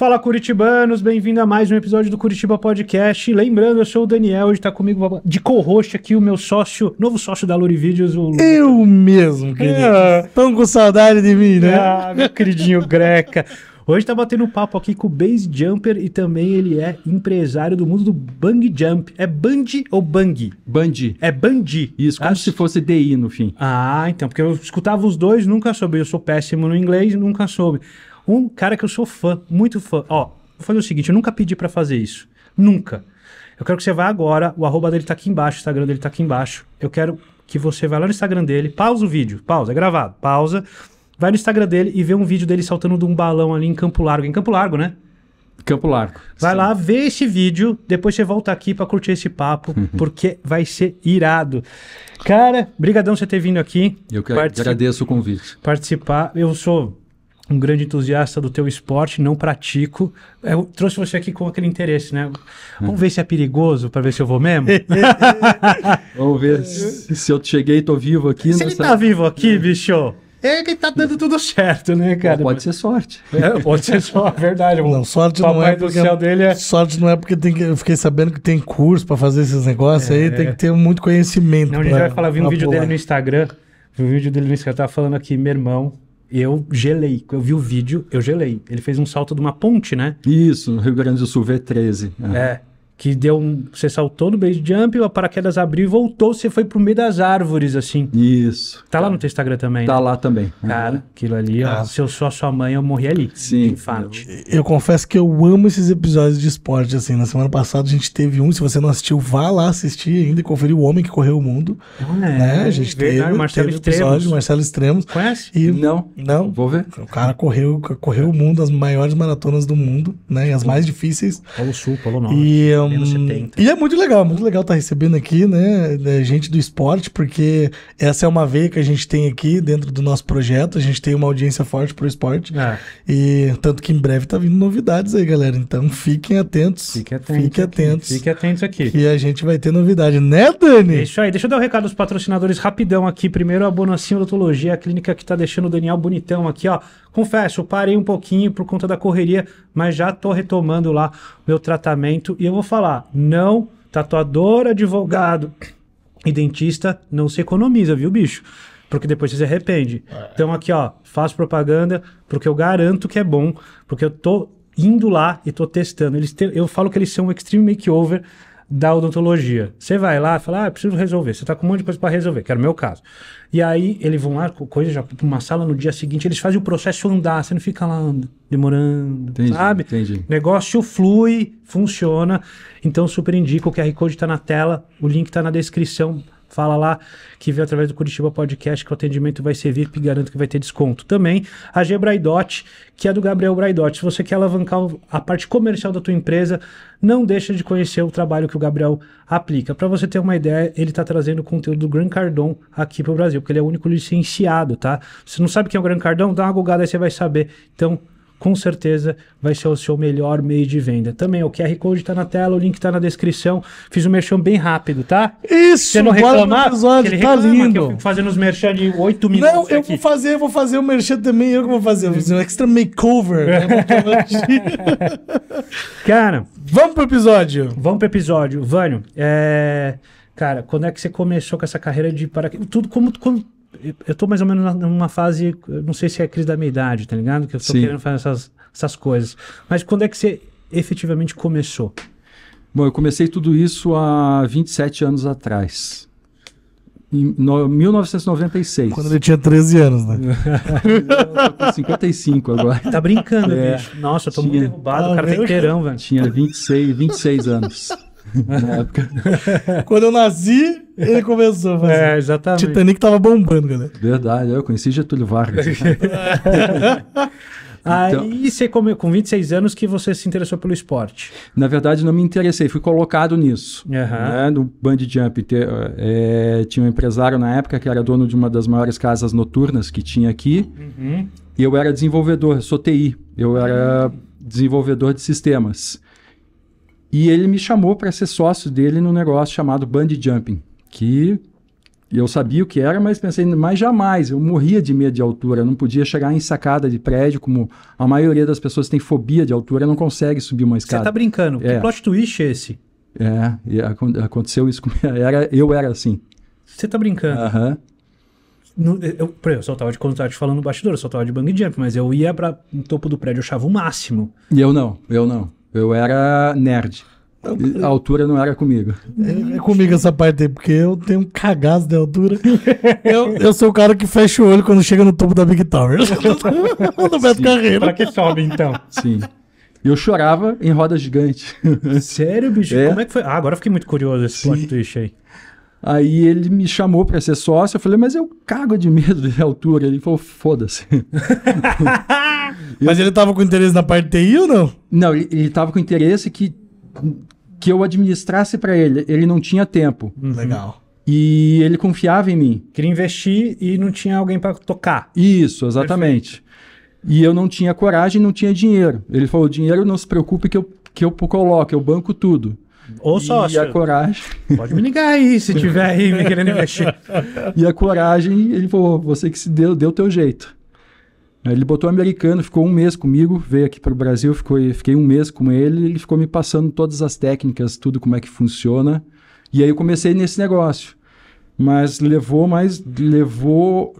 Fala Curitibanos, bem-vindo a mais um episódio do Curitiba Podcast. Lembrando, eu sou o Daniel, hoje está comigo de co-host aqui o meu sócio, novo sócio da Luri Vídeos, o Lu... Eu mesmo, querido. Estão é. com saudade de mim, né? Ah, meu queridinho Greca. Hoje tá batendo papo aqui com o Base Jumper e também ele é empresário do mundo do Bang Jump. É Bandi ou Bang? Bandi. É Bandi. Isso, como se fosse DI no fim. Ah, então, porque eu escutava os dois, nunca soube. Eu sou péssimo no inglês, nunca soube um cara que eu sou fã, muito fã. Ó, vou fazer o seguinte, eu nunca pedi para fazer isso. Nunca. Eu quero que você vá agora, o arroba dele tá aqui embaixo, o Instagram dele tá aqui embaixo. Eu quero que você vá lá no Instagram dele, pausa o vídeo, pausa, é gravado, pausa. Vai no Instagram dele e vê um vídeo dele saltando de um balão ali em Campo Largo. Em Campo Largo, né? Campo Largo. Vai sim. lá, vê esse vídeo, depois você volta aqui para curtir esse papo, uhum. porque vai ser irado. Cara, brigadão você ter vindo aqui. Eu que agradeço o convite. Participar. Eu sou um grande entusiasta do teu esporte, não pratico. É, eu trouxe você aqui com aquele interesse, né? Vamos ver se é perigoso para ver se eu vou mesmo. Vamos ver se, se eu cheguei e tô vivo aqui. Se nessa... ele tá vivo aqui, é. bicho. É que tá dando tudo certo, né, cara? pode ser sorte. É, pode ser sorte, é verdade. Não, sorte não é porque, do céu dele é... Sorte não é porque tem que, eu fiquei sabendo que tem curso para fazer esses negócios é, aí, é. tem que ter muito conhecimento. Não, a gente pra, vai falar, vi um vídeo pular. dele no Instagram, vi um vídeo dele no Instagram, tava falando aqui, meu irmão, eu gelei. Eu vi o vídeo, eu gelei. Ele fez um salto de uma ponte, né? Isso, no Rio Grande do Sul, V13. é. é que deu um, você saltou beijo base jump, o paraquedas abriu e voltou, você foi pro meio das árvores, assim. Isso. Tá lá no teu Instagram também, Tá né? lá também. Cara, uhum. aquilo ali, ó, se eu sou a sua mãe, eu morri ali. Sim. Infarto. Eu, eu, confesso que eu amo esses episódios de esporte, assim, na semana passada a gente teve um, se você não assistiu, vá lá assistir ainda e conferir O Homem que Correu o Mundo. É, né? A gente é verdade, teve, Marcelo teve Extremos. episódio Marcelo Extremos. Conhece? E, não. Não. Vou ver. O cara correu, correu o mundo, as maiores maratonas do mundo, né? E as mais difíceis. Paulo Sul, Paulo Norte. E... Um, 70. E é muito legal, muito legal estar tá recebendo aqui, né, né, gente do esporte, porque essa é uma veia que a gente tem aqui dentro do nosso projeto, a gente tem uma audiência forte pro esporte. É. E tanto que em breve tá vindo novidades aí, galera. Então fiquem atentos. Fiquem atentos. Fiquem atentos. Fiquem atentos aqui. E a gente vai ter novidade, né, Dani? É isso aí. Deixa eu dar o um recado dos patrocinadores rapidão aqui. Primeiro a Bonacinho Odontologia, a clínica que tá deixando o Daniel bonitão aqui, ó Confesso, parei um pouquinho por conta da correria, mas já tô retomando lá meu tratamento e eu vou falar, não, tatuador, advogado e dentista não se economiza, viu, bicho? Porque depois você se arrepende. É. Então aqui, ó, faço propaganda porque eu garanto que é bom, porque eu tô indo lá e tô testando. Eles te... eu falo que eles são um extreme makeover da odontologia. Você vai lá e fala, ah, preciso resolver. Você está com um monte de coisa para resolver, que era o meu caso. E aí eles vão lá, coisa já para uma sala no dia seguinte, eles fazem o processo andar, você não fica lá demorando, entendi, sabe? Entendi. Negócio flui, funciona. Então super indico, o QR Code está na tela, o link está na descrição. Fala lá que veio através do Curitiba Podcast que o atendimento vai ser VIP e garanto que vai ter desconto. Também a G Braidotti, que é do Gabriel Braidot. Se você quer alavancar a parte comercial da tua empresa, não deixa de conhecer o trabalho que o Gabriel aplica. Para você ter uma ideia, ele está trazendo conteúdo do Gran Cardon aqui para o Brasil, porque ele é o único licenciado, tá? Se não sabe quem é o Gran Cardon, dá uma googada aí você vai saber. Então, com certeza vai ser o seu melhor meio de venda. Também o QR Code está na tela, o link está na descrição. Fiz um merchan bem rápido, tá? Isso, Você não reclamar, episódio, tá lindo. eu fico fazendo os merchan de 8 minutos. Não, eu aqui. vou fazer, eu vou fazer o merchan também, eu que vou fazer, vou fazer um extra makeover. Né? Cara, vamos pro episódio. Vamos pro episódio. Vânio, é cara, quando é que você começou com essa carreira de para Tudo como, como, eu tô mais ou menos numa fase, não sei se é a crise da minha idade, tá ligado? Que eu tô Sim. querendo fazer essas, essas coisas. Mas quando é que você efetivamente começou? Bom, eu comecei tudo isso há 27 anos atrás. Em no, 1996. Quando ele tinha 13 anos, né? eu tô com 55 agora. Tá brincando, é, bicho. Nossa, eu tô tinha, muito derrubado. Ah, o cara tá inteirão, velho. Tinha 26, 26 anos época. Quando eu nasci, ele começou a fazer. É, exatamente. Titanic tava bombando, galera. Verdade, eu conheci Getúlio Vargas. Então, aí você come, com 26 anos que você se interessou pelo esporte. Na verdade, não me interessei, fui colocado nisso. Uhum. Né? No Band Jump te, é, tinha um empresário na época que era dono de uma das maiores casas noturnas que tinha aqui. Uhum. E eu era desenvolvedor, sou TI. Eu era uhum. desenvolvedor de sistemas. E ele me chamou para ser sócio dele num negócio chamado Bungee Jumping, que eu sabia o que era, mas pensei, mas jamais, eu morria de medo de altura, eu não podia chegar em sacada de prédio, como a maioria das pessoas tem fobia de altura, não consegue subir uma escada. Você tá brincando, é. que plot twist é esse? É, aconteceu isso comigo, era, eu era assim. Você tá brincando. Aham. Uhum. No, eu, eu só tava de quando falando no bastidor, eu só tava de bungee jump, mas eu ia para o topo do prédio, eu achava o máximo. E eu não, eu não. Eu era nerd. Então, a altura não era comigo. É, é, comigo essa parte aí, porque eu tenho um cagaço de altura. Eu, eu sou o cara que fecha o olho quando chega no topo da Big Tower. do Beto Carreiro. Pra que sobe, então? Sim. Eu chorava em roda gigante. Sério, bicho? É. Como é que foi? Ah, agora fiquei muito curioso esse Sim. plot twist aí. Aí ele me chamou para ser sócio, eu falei, mas eu cago de medo de altura. Ele falou, foda-se. mas ele tava com interesse na parte TI ou não? Não, ele, ele tava com interesse que, que eu administrasse para ele. Ele não tinha tempo. Uhum. Legal. E ele confiava em mim. Queria investir e não tinha alguém para tocar. Isso, exatamente. Perfeito. E eu não tinha coragem, não tinha dinheiro. Ele falou, dinheiro não se preocupe que eu, que eu coloco, eu banco tudo. Ou e sócio. E a coragem. Pode me ligar aí se tiver aí me querendo investir. e a coragem, ele falou: você que se deu, deu teu jeito. Ele botou o americano, ficou um mês comigo, veio aqui para o Brasil, ficou, fiquei um mês com ele, ele ficou me passando todas as técnicas, tudo como é que funciona. E aí eu comecei nesse negócio. Mas levou mais. Levou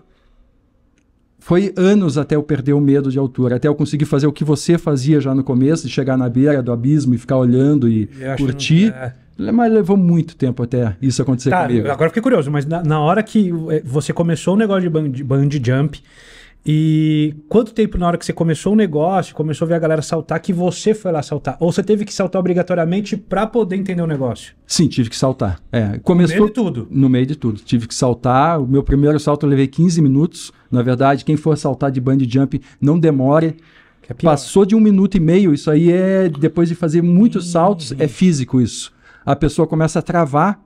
foi anos até eu perder o medo de altura, até eu conseguir fazer o que você fazia já no começo, de chegar na beira do abismo e ficar olhando e curtir. É. Mas levou muito tempo até isso acontecer tá, comigo. Agora fiquei curioso, mas na, na hora que é, você começou o negócio de band bungee jump, e quanto tempo na hora que você começou o negócio, começou a ver a galera saltar, que você foi lá saltar? Ou você teve que saltar obrigatoriamente para poder entender o negócio? Sim, tive que saltar. É, começou, no meio de tudo? No meio de tudo. Tive que saltar. O meu primeiro salto eu levei 15 minutos. Na verdade, quem for saltar de bungee jump, não demore. É Passou de um minuto e meio, isso aí é... Depois de fazer muitos saltos, é físico isso. A pessoa começa a travar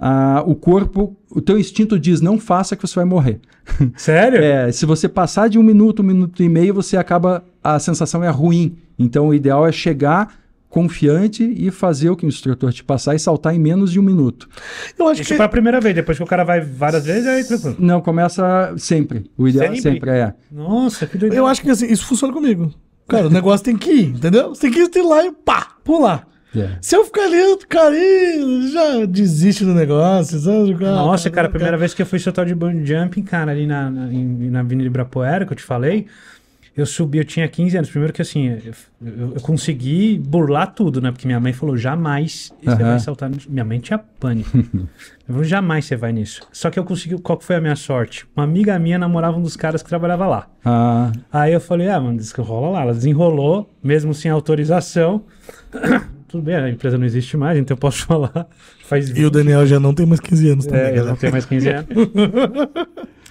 ah, o corpo, o teu instinto diz não faça que você vai morrer. Sério? é, se você passar de um minuto, um minuto e meio, você acaba a sensação é ruim. Então o ideal é chegar confiante e fazer o que o instrutor te passar e saltar em menos de um minuto. Eu acho Isso que para a primeira vez, depois que o cara vai várias vezes, aí tranquilo. Não, começa sempre. O ideal é sempre, é sempre é. Nossa, que doideira. Eu acho que assim, isso funciona comigo. Cara, o negócio tem que ir, entendeu? Você tem que ir lá e pá, pular. É. Se eu ficar lendo, carinho, já desiste do negócio. Sabe? Nossa, cara, cara, a primeira cara. vez que eu fui soltar de bungee jumping, cara, ali na, na, na Avenida Ibirapuera, que eu te falei, eu subi, eu tinha 15 anos. Primeiro que assim, eu, eu, eu, consegui burlar tudo, né? Porque minha mãe falou, jamais você uhum. vai saltar. Minha mãe tinha pânico. eu falei, jamais você vai nisso. Só que eu consegui, qual que foi a minha sorte? Uma amiga minha namorava um dos caras que trabalhava lá. Ah. Aí eu falei, ah, mano, diz que rola lá. Ela desenrolou, mesmo sem autorização tudo bem, a empresa não existe mais, então eu posso falar. Faz 20. E o Daniel já não tem mais 15 anos é, também. É, né? eu não tem mais 15 é. anos.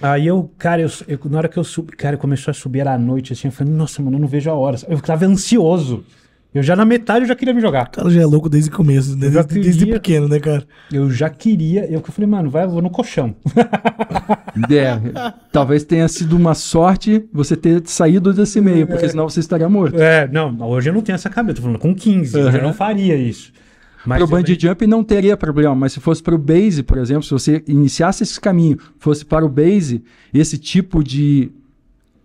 Aí eu, cara, eu, eu, na hora que eu subi, cara, começou a subir à noite, assim, eu falei, nossa, mano, eu não vejo a hora. Eu tava ansioso. Eu já na metade eu já queria me jogar. O cara já é louco desde o começo, né? desde, queria, desde, pequeno, né, cara? Eu já queria. Eu falei, mano, vai, eu vou no colchão. É, talvez tenha sido uma sorte você ter saído desse meio, porque senão você estaria morto. É, não, hoje eu não tenho essa cabeça. Tô falando com 15, uhum. eu não faria isso. Mas pro Bandit jump não teria problema, mas se fosse para o base, por exemplo, se você iniciasse esse caminho, fosse para o base, esse tipo de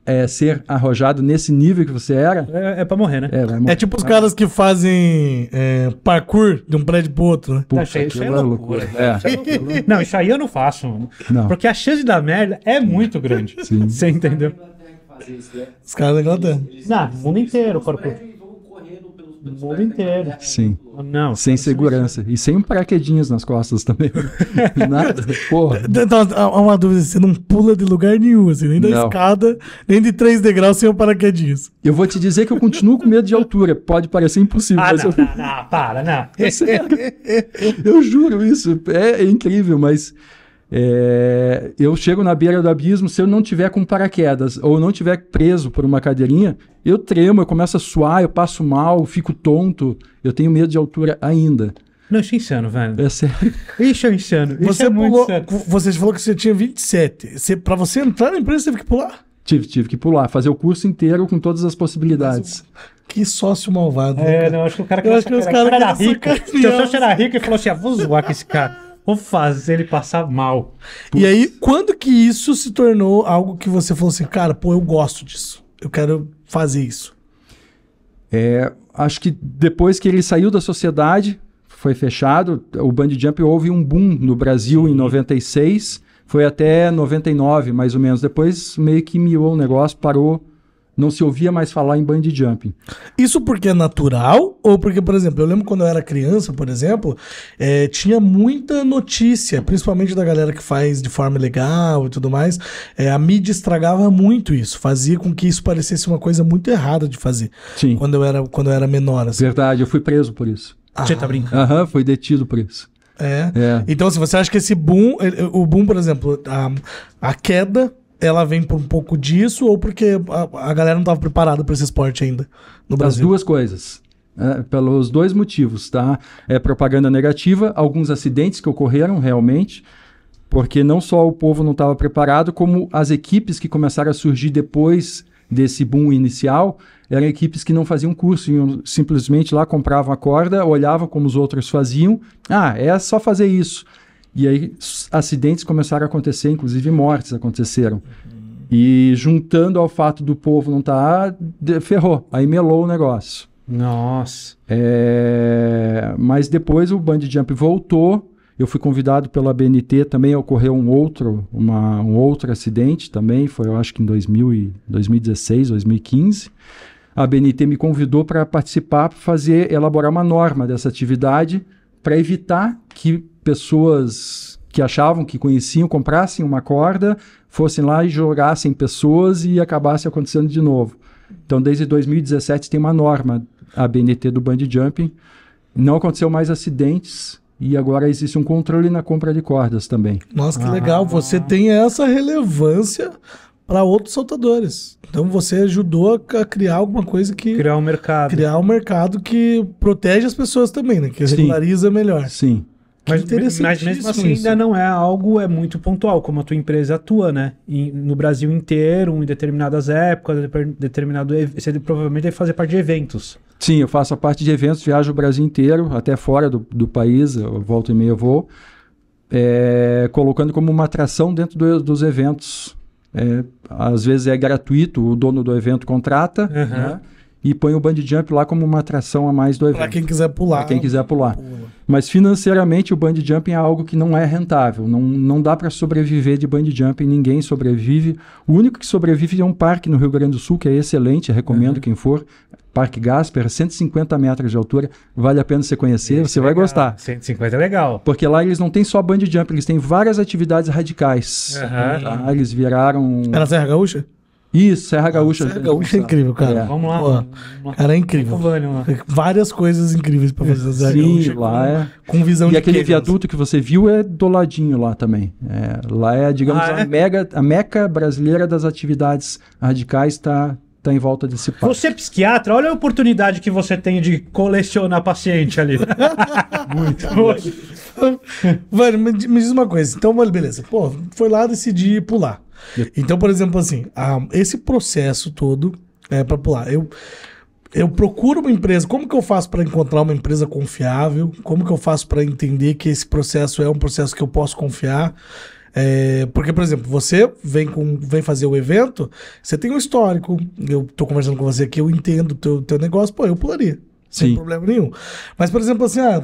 é, ser arrojado nesse nível que você era. É, é pra morrer, né? É, vai morrer. É tipo os caras que fazem é, parkour de um prédio pro outro, né? Puxa, isso, isso é, é loucura. Né? É. É loucura. Não, isso aí eu não faço. Não. Porque a chance da merda é muito grande. Sim. Você entendeu? Os caras da Inglaterra. Não, o mundo inteiro, parkour. No mundo inteiro. Sim. Não. Sem segurança. E sem paraquedinhas nas costas também. Nada. Porra. Então, há uma dúvida: você não pula de lugar nenhum, assim, nem da não. escada, nem de três degraus sem o paraquedinhas. Eu vou te dizer que eu continuo com medo de altura. Pode parecer impossível. Ah, não, eu... não, não, para, não. Eu, eu juro isso. É, é incrível, mas. É, eu chego na beira do abismo, se eu não tiver com paraquedas ou não tiver preso por uma cadeirinha, eu tremo, eu começo a suar, eu passo mal, fico tonto, eu tenho medo de altura ainda. Não, isso é insano, velho. É sério. Isso é insano. Isso você é pulou, insano. Você falou que você tinha 27. Você, pra você entrar na empresa, você teve que pular? Tive, tive que pular, fazer o curso inteiro com todas as possibilidades. Que sócio malvado. Né, é, né, não, acho que o cara que, eu acho que, que, os cara era rico. Seu sócio era rico e falou assim: ah, vou zoar com esse cara vou fazer ele passar mal. Putz. E aí, quando que isso se tornou algo que você falou assim, cara, pô, eu gosto disso. Eu quero fazer isso. É, acho que depois que ele saiu da sociedade, foi fechado, o Band jump houve um boom no Brasil Sim. em 96, foi até 99 mais ou menos. Depois meio que miou o negócio, parou não se ouvia mais falar em bandy jumping. Isso porque é natural ou porque, por exemplo, eu lembro quando eu era criança, por exemplo, é, tinha muita notícia, principalmente da galera que faz de forma legal e tudo mais. É, a mídia estragava muito isso, fazia com que isso parecesse uma coisa muito errada de fazer. Sim. Quando eu era, quando eu era menor. Assim. Verdade, eu fui preso por isso. Ah. Você tá brincando? Aham, fui detido por isso. É. é. Então, se assim, você acha que esse boom, o boom, por exemplo, a, a queda ela vem por um pouco disso ou porque a, a galera não estava preparada para esse esporte ainda no Brasil? As duas coisas. É, pelos dois motivos, tá? É propaganda negativa, alguns acidentes que ocorreram realmente, porque não só o povo não estava preparado, como as equipes que começaram a surgir depois desse boom inicial eram equipes que não faziam curso, iam simplesmente lá compravam a corda, olhavam como os outros faziam, ah, é só fazer isso. E aí acidentes começaram a acontecer, inclusive mortes aconteceram. E juntando ao fato do povo não estar, tá, ferrou, aí melou o negócio. Nossa. É, mas depois o Band Jump voltou. Eu fui convidado pela BNT também, ocorreu um outro, uma, um outro acidente também, foi eu acho que em 2000 e, 2016, 2015. A BNT me convidou para participar, para fazer, elaborar uma norma dessa atividade para evitar que pessoas que achavam que conheciam comprassem uma corda, fossem lá e jogassem pessoas e acabasse acontecendo de novo. Então, desde 2017 tem uma norma, a BNT do bungee jumping. Não aconteceu mais acidentes e agora existe um controle na compra de cordas também. Nossa, que ah. legal! Você tem essa relevância para outros saltadores. Então você ajudou a criar alguma coisa que criar um mercado, criar um mercado que protege as pessoas também, né? Que Sim. regulariza melhor. Sim. Mas, mas mesmo assim isso. ainda não é algo é muito pontual, como a tua empresa atua, né? E no Brasil inteiro, em determinadas épocas, determinado você provavelmente deve fazer parte de eventos. Sim, eu faço a parte de eventos, viajo o Brasil inteiro, até fora do, do país, eu volto e meia vou, é, colocando como uma atração dentro do, dos eventos. É, às vezes é gratuito, o dono do evento contrata, uhum. né? e põe o band jump lá como uma atração a mais do evento. Para quem quiser pular. Para quem quiser pular. Pula. Mas financeiramente o band jumping é algo que não é rentável, não, não dá para sobreviver de band jumping, ninguém sobrevive. O único que sobrevive é um parque no Rio Grande do Sul que é excelente, recomendo uhum. quem for, Parque Gasper, 150 metros de altura, vale a pena você conhecer, você vai é legal. gostar. 150 é legal. Porque lá eles não têm só band jump, eles têm várias atividades radicais. Uhum. Eles viraram... É Serra Gaúcha? Isso, Serra Gaúcha. Serra Gaúcha é incrível, cara. É. Vamos lá. Pô, cara, é incrível. É né? Várias coisas incríveis pra fazer Serra Sim, Gaúcha. lá é. Com visão e de E aquele viaduto que você viu é do ladinho lá também. É, lá é, digamos, ah, é? A, mega, a meca brasileira das atividades radicais está tá em volta desse parque. Você é psiquiatra, olha a oportunidade que você tem de colecionar paciente ali. Muito. Vânio, me diz uma coisa. Então, beleza. Pô, foi lá decidir pular. Então, por exemplo, assim, a, esse processo todo é para pular. Eu, eu procuro uma empresa. Como que eu faço para encontrar uma empresa confiável? Como que eu faço para entender que esse processo é um processo que eu posso confiar? É, porque, por exemplo, você vem, com, vem fazer o evento, você tem um histórico. Eu estou conversando com você aqui, eu entendo o teu, teu negócio, pô, eu pularia. Sim. Sem problema nenhum. Mas, por exemplo, assim, ah,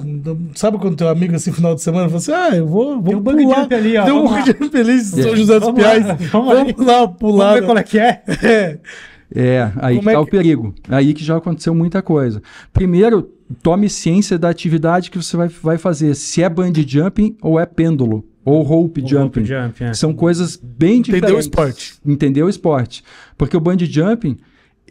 sabe quando teu amigo, assim, final de semana, fala assim, ah, eu vou, vou um pular. ali, ó, Deu um bug de feliz São é, José dos vamos Piais. Lá, vamos, lá, pular. Vamos ver qual é que é. é. é aí Como é tá que tá que... o perigo. Aí que já aconteceu muita coisa. Primeiro, tome ciência da atividade que você vai, vai fazer. Se é band jumping ou é pêndulo. Ou rope ou jumping. Rope jump, é. São coisas bem Entendeu diferentes. Entendeu o esporte. Entendeu o esporte. Porque o band jumping,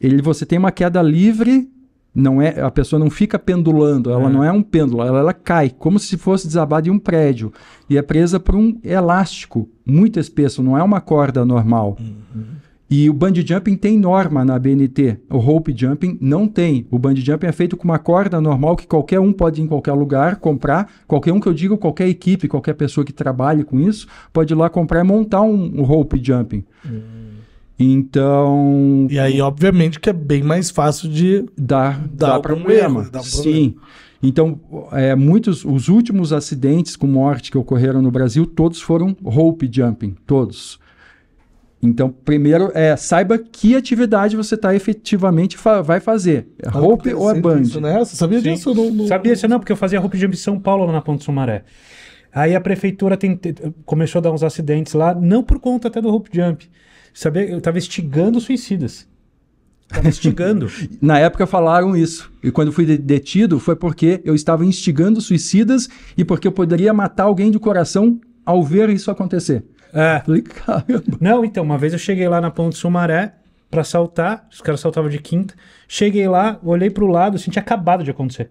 ele, você tem uma queda livre não é a pessoa não fica pendulando, ela é. não é um pêndulo, ela, ela cai como se fosse desabar de um prédio e é presa por um elástico muito espesso, não é uma corda normal. Uhum. E o bungee jumping tem norma na BNT, o rope jumping não tem. O bungee jumping é feito com uma corda normal que qualquer um pode ir em qualquer lugar comprar, qualquer um que eu digo, qualquer equipe, qualquer pessoa que trabalhe com isso, pode ir lá comprar e montar um, um rope jumping. Uhum. Então. E aí, obviamente, que é bem mais fácil de dar, dar, dar problema. problema. Sim. Então, é, muitos, os últimos acidentes com morte que ocorreram no Brasil, todos foram rope jumping, todos. Então, primeiro, é, saiba que atividade você está efetivamente fa vai fazer. É ah, rope é ou é band? Isso, né? sabia Sim. disso? Não, não... Sabia disso não, porque eu fazia rope jump em São Paulo, lá na Ponte Sumaré. Aí a prefeitura tem, começou a dar uns acidentes lá, não por conta até do rope jump, Sabia, eu estava instigando suicidas. Tava instigando. Na época falaram isso. E quando fui detido foi porque eu estava instigando suicidas e porque eu poderia matar alguém de coração ao ver isso acontecer. É. Falei, Não, então, uma vez eu cheguei lá na Ponte Sumaré para saltar, os caras saltavam de quinta. Cheguei lá, olhei pro lado, assim, tinha acabado de acontecer.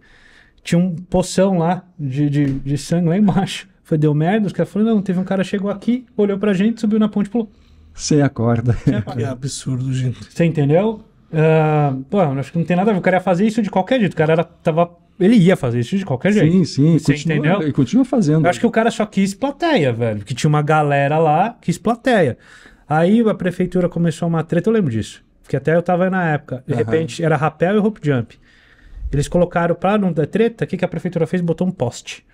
Tinha um poção lá de, de, de sangue lá embaixo. Foi, deu merda, os caras falaram, não, teve um cara chegou aqui, olhou pra gente, subiu na ponte e pulou. Você acorda. corda. Que absurdo, gente. Você entendeu? Uh, pô, acho que não tem nada a ver. O cara ia fazer isso de qualquer jeito. O cara era, tava ele ia fazer isso de qualquer jeito. Sim, sim. Você continua, entendeu? E continua fazendo. Eu acho que o cara só quis plateia, velho. Que tinha uma galera lá, quis plateia. Aí a prefeitura começou uma treta, eu lembro disso. Porque até eu tava na época. De uhum. repente, era rapel e rope jump. Eles colocaram, pra não dar treta, o que, que a prefeitura fez? Botou um poste.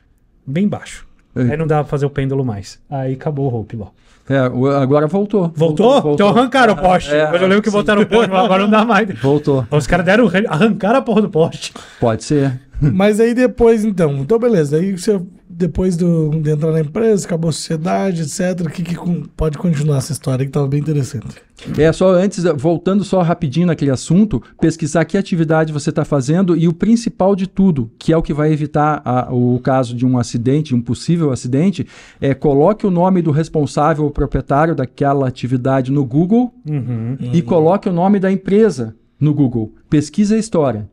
Bem baixo. Ei. Aí não dava pra fazer o pêndulo mais. Aí acabou o rope lá. É, agora voltou. Voltou? voltou. Então arrancaram o poste. É, Mas eu lembro que sim. botaram o poste, mas agora não dá mais. Voltou. Os caras deram arrancar a porra do poste. Pode ser. Mas aí depois, então, então beleza. Aí você, depois do, de entrar na empresa, acabou a sociedade, etc. O que, que pode continuar essa história que estava bem interessante? É, só antes, eh, voltando só rapidinho naquele assunto, pesquisar que atividade você está fazendo e o principal de tudo, que é o que vai evitar a, o caso de um acidente, um possível acidente, é coloque o nome do responsável ou proprietário daquela atividade no Google uhum. e coloque o nome da empresa no Google. Pesquisa a história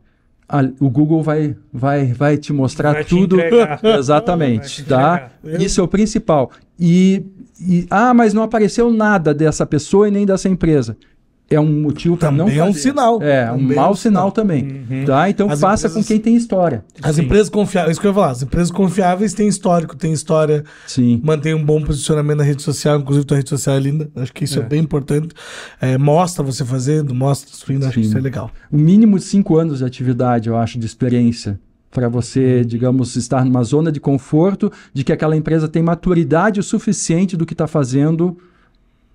a, o Google vai, vai, vai te mostrar vai tudo. Te Exatamente, tá? Isso é o principal. E, e, ah, mas não apareceu nada dessa pessoa e nem dessa empresa é um motivo para não fazer. é um sinal. É, também é um mau sinal, sinal, também. Uhum. Tá? Então as faça empresas... com quem tem história. As Sim. empresas confiáveis, isso que eu ia falar, as empresas confiáveis têm histórico, têm história, Sim. mantém um bom posicionamento na rede social, inclusive tua rede social é linda, acho que isso é, é bem importante. É, mostra você fazendo, mostra construindo, acho que isso é legal. O mínimo de cinco anos de atividade, eu acho, de experiência para você, uhum. digamos, estar numa zona de conforto, de que aquela empresa tem maturidade o suficiente do que está fazendo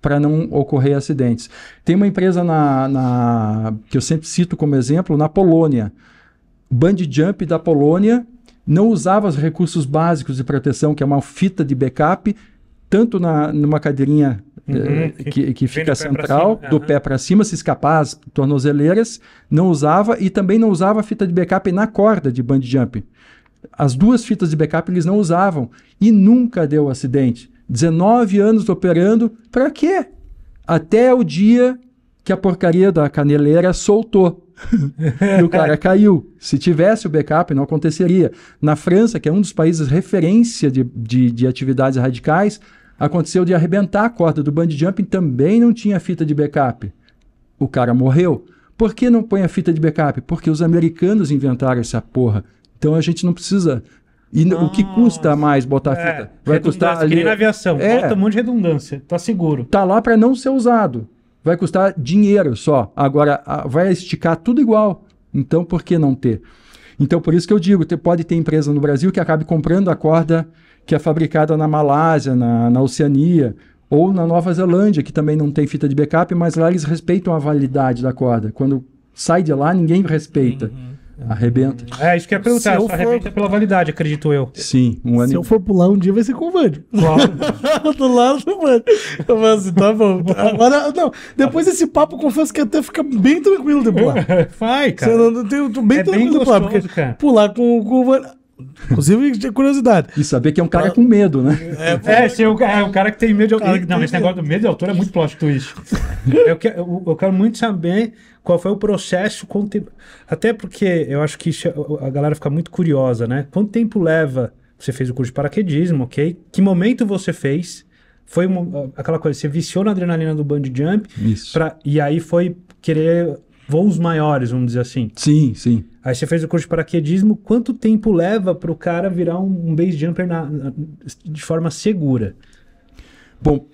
para não ocorrer acidentes. Tem uma empresa na, na, que eu sempre cito como exemplo, na Polônia. Band Jump da Polônia não usava os recursos básicos de proteção, que é uma fita de backup, tanto na, numa cadeirinha eh, uhum. que, que, fica central, pé do pé para cima, se escapar as tornozeleiras, não usava e também não usava fita de backup na corda de band jump. As duas fitas de backup eles não usavam e nunca deu acidente. 19 anos operando, para quê? Até o dia que a porcaria da caneleira soltou. e o cara caiu. Se tivesse o backup, não aconteceria. Na França, que é um dos países referência de, de, de atividades radicais, aconteceu de arrebentar a corda do bungee jumping, também não tinha fita de backup. O cara morreu. Por que não põe a fita de backup? Porque os americanos inventaram essa porra. Então a gente não precisa e o que custa mais botar é, fita? vai custar ali... na aviação, é, bota um monte de redundância, tá seguro. Tá lá para não ser usado. Vai custar dinheiro só. Agora vai esticar tudo igual. Então por que não ter? Então por isso que eu digo, pode ter empresa no Brasil que acabe comprando a corda que é fabricada na Malásia, na, na Oceania, ou na Nova Zelândia, que também não tem fita de backup, mas lá eles respeitam a validade da corda. Quando sai de lá, ninguém respeita. Uhum. Arrebenta. É, isso que eu ia perguntar. Se eu for... arrebenta pela validade, acredito eu. Sim, um ano. Se eu for pular um dia, vai ser com o Vande. Claro. do lado do Vande. Eu falo assim, tá bom. Tá. Agora, não. Depois desse papo, confesso que até fica bem tranquilo de pular. vai, cara. Você não, tem, bem é tranquilo bem gostoso, de pular. Porque cara. pular com, com o Vande. Inclusive, curiosidade. E saber que é um cara com medo, né? É, é, se eu, é um é, cara que tem medo de Não, esse negócio do medo de é autor é muito plástico isso eu, eu, eu quero muito saber qual foi o processo, quanto tempo... até porque eu acho que é, a galera fica muito curiosa, né? Quanto tempo leva? Você fez o curso de paraquedismo, ok? Que momento você fez? Foi uma, aquela coisa, você viciou na adrenalina do bungee jump pra, e aí foi querer voos maiores, vamos dizer assim. Sim, sim. Aí você fez o curso de paraquedismo, quanto tempo leva para o cara virar um, um base jumper na, na, de forma segura? Bom,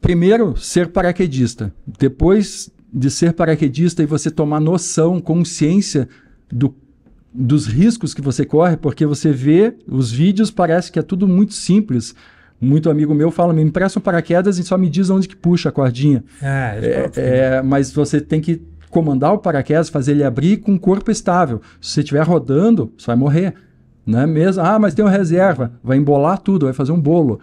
primeiro ser paraquedista, depois de ser paraquedista e você tomar noção, consciência do, dos riscos que você corre, porque você vê os vídeos, parece que é tudo muito simples. Muito amigo meu fala, me empresta um paraquedas e só me diz onde que puxa a cordinha. é, é, é, é, é. mas você tem que comandar o paraquedas, fazer ele abrir com o corpo estável. Se você estiver rodando, você vai morrer. Não é mesmo? Ah, mas tem uma reserva. Vai embolar tudo, vai fazer um bolo.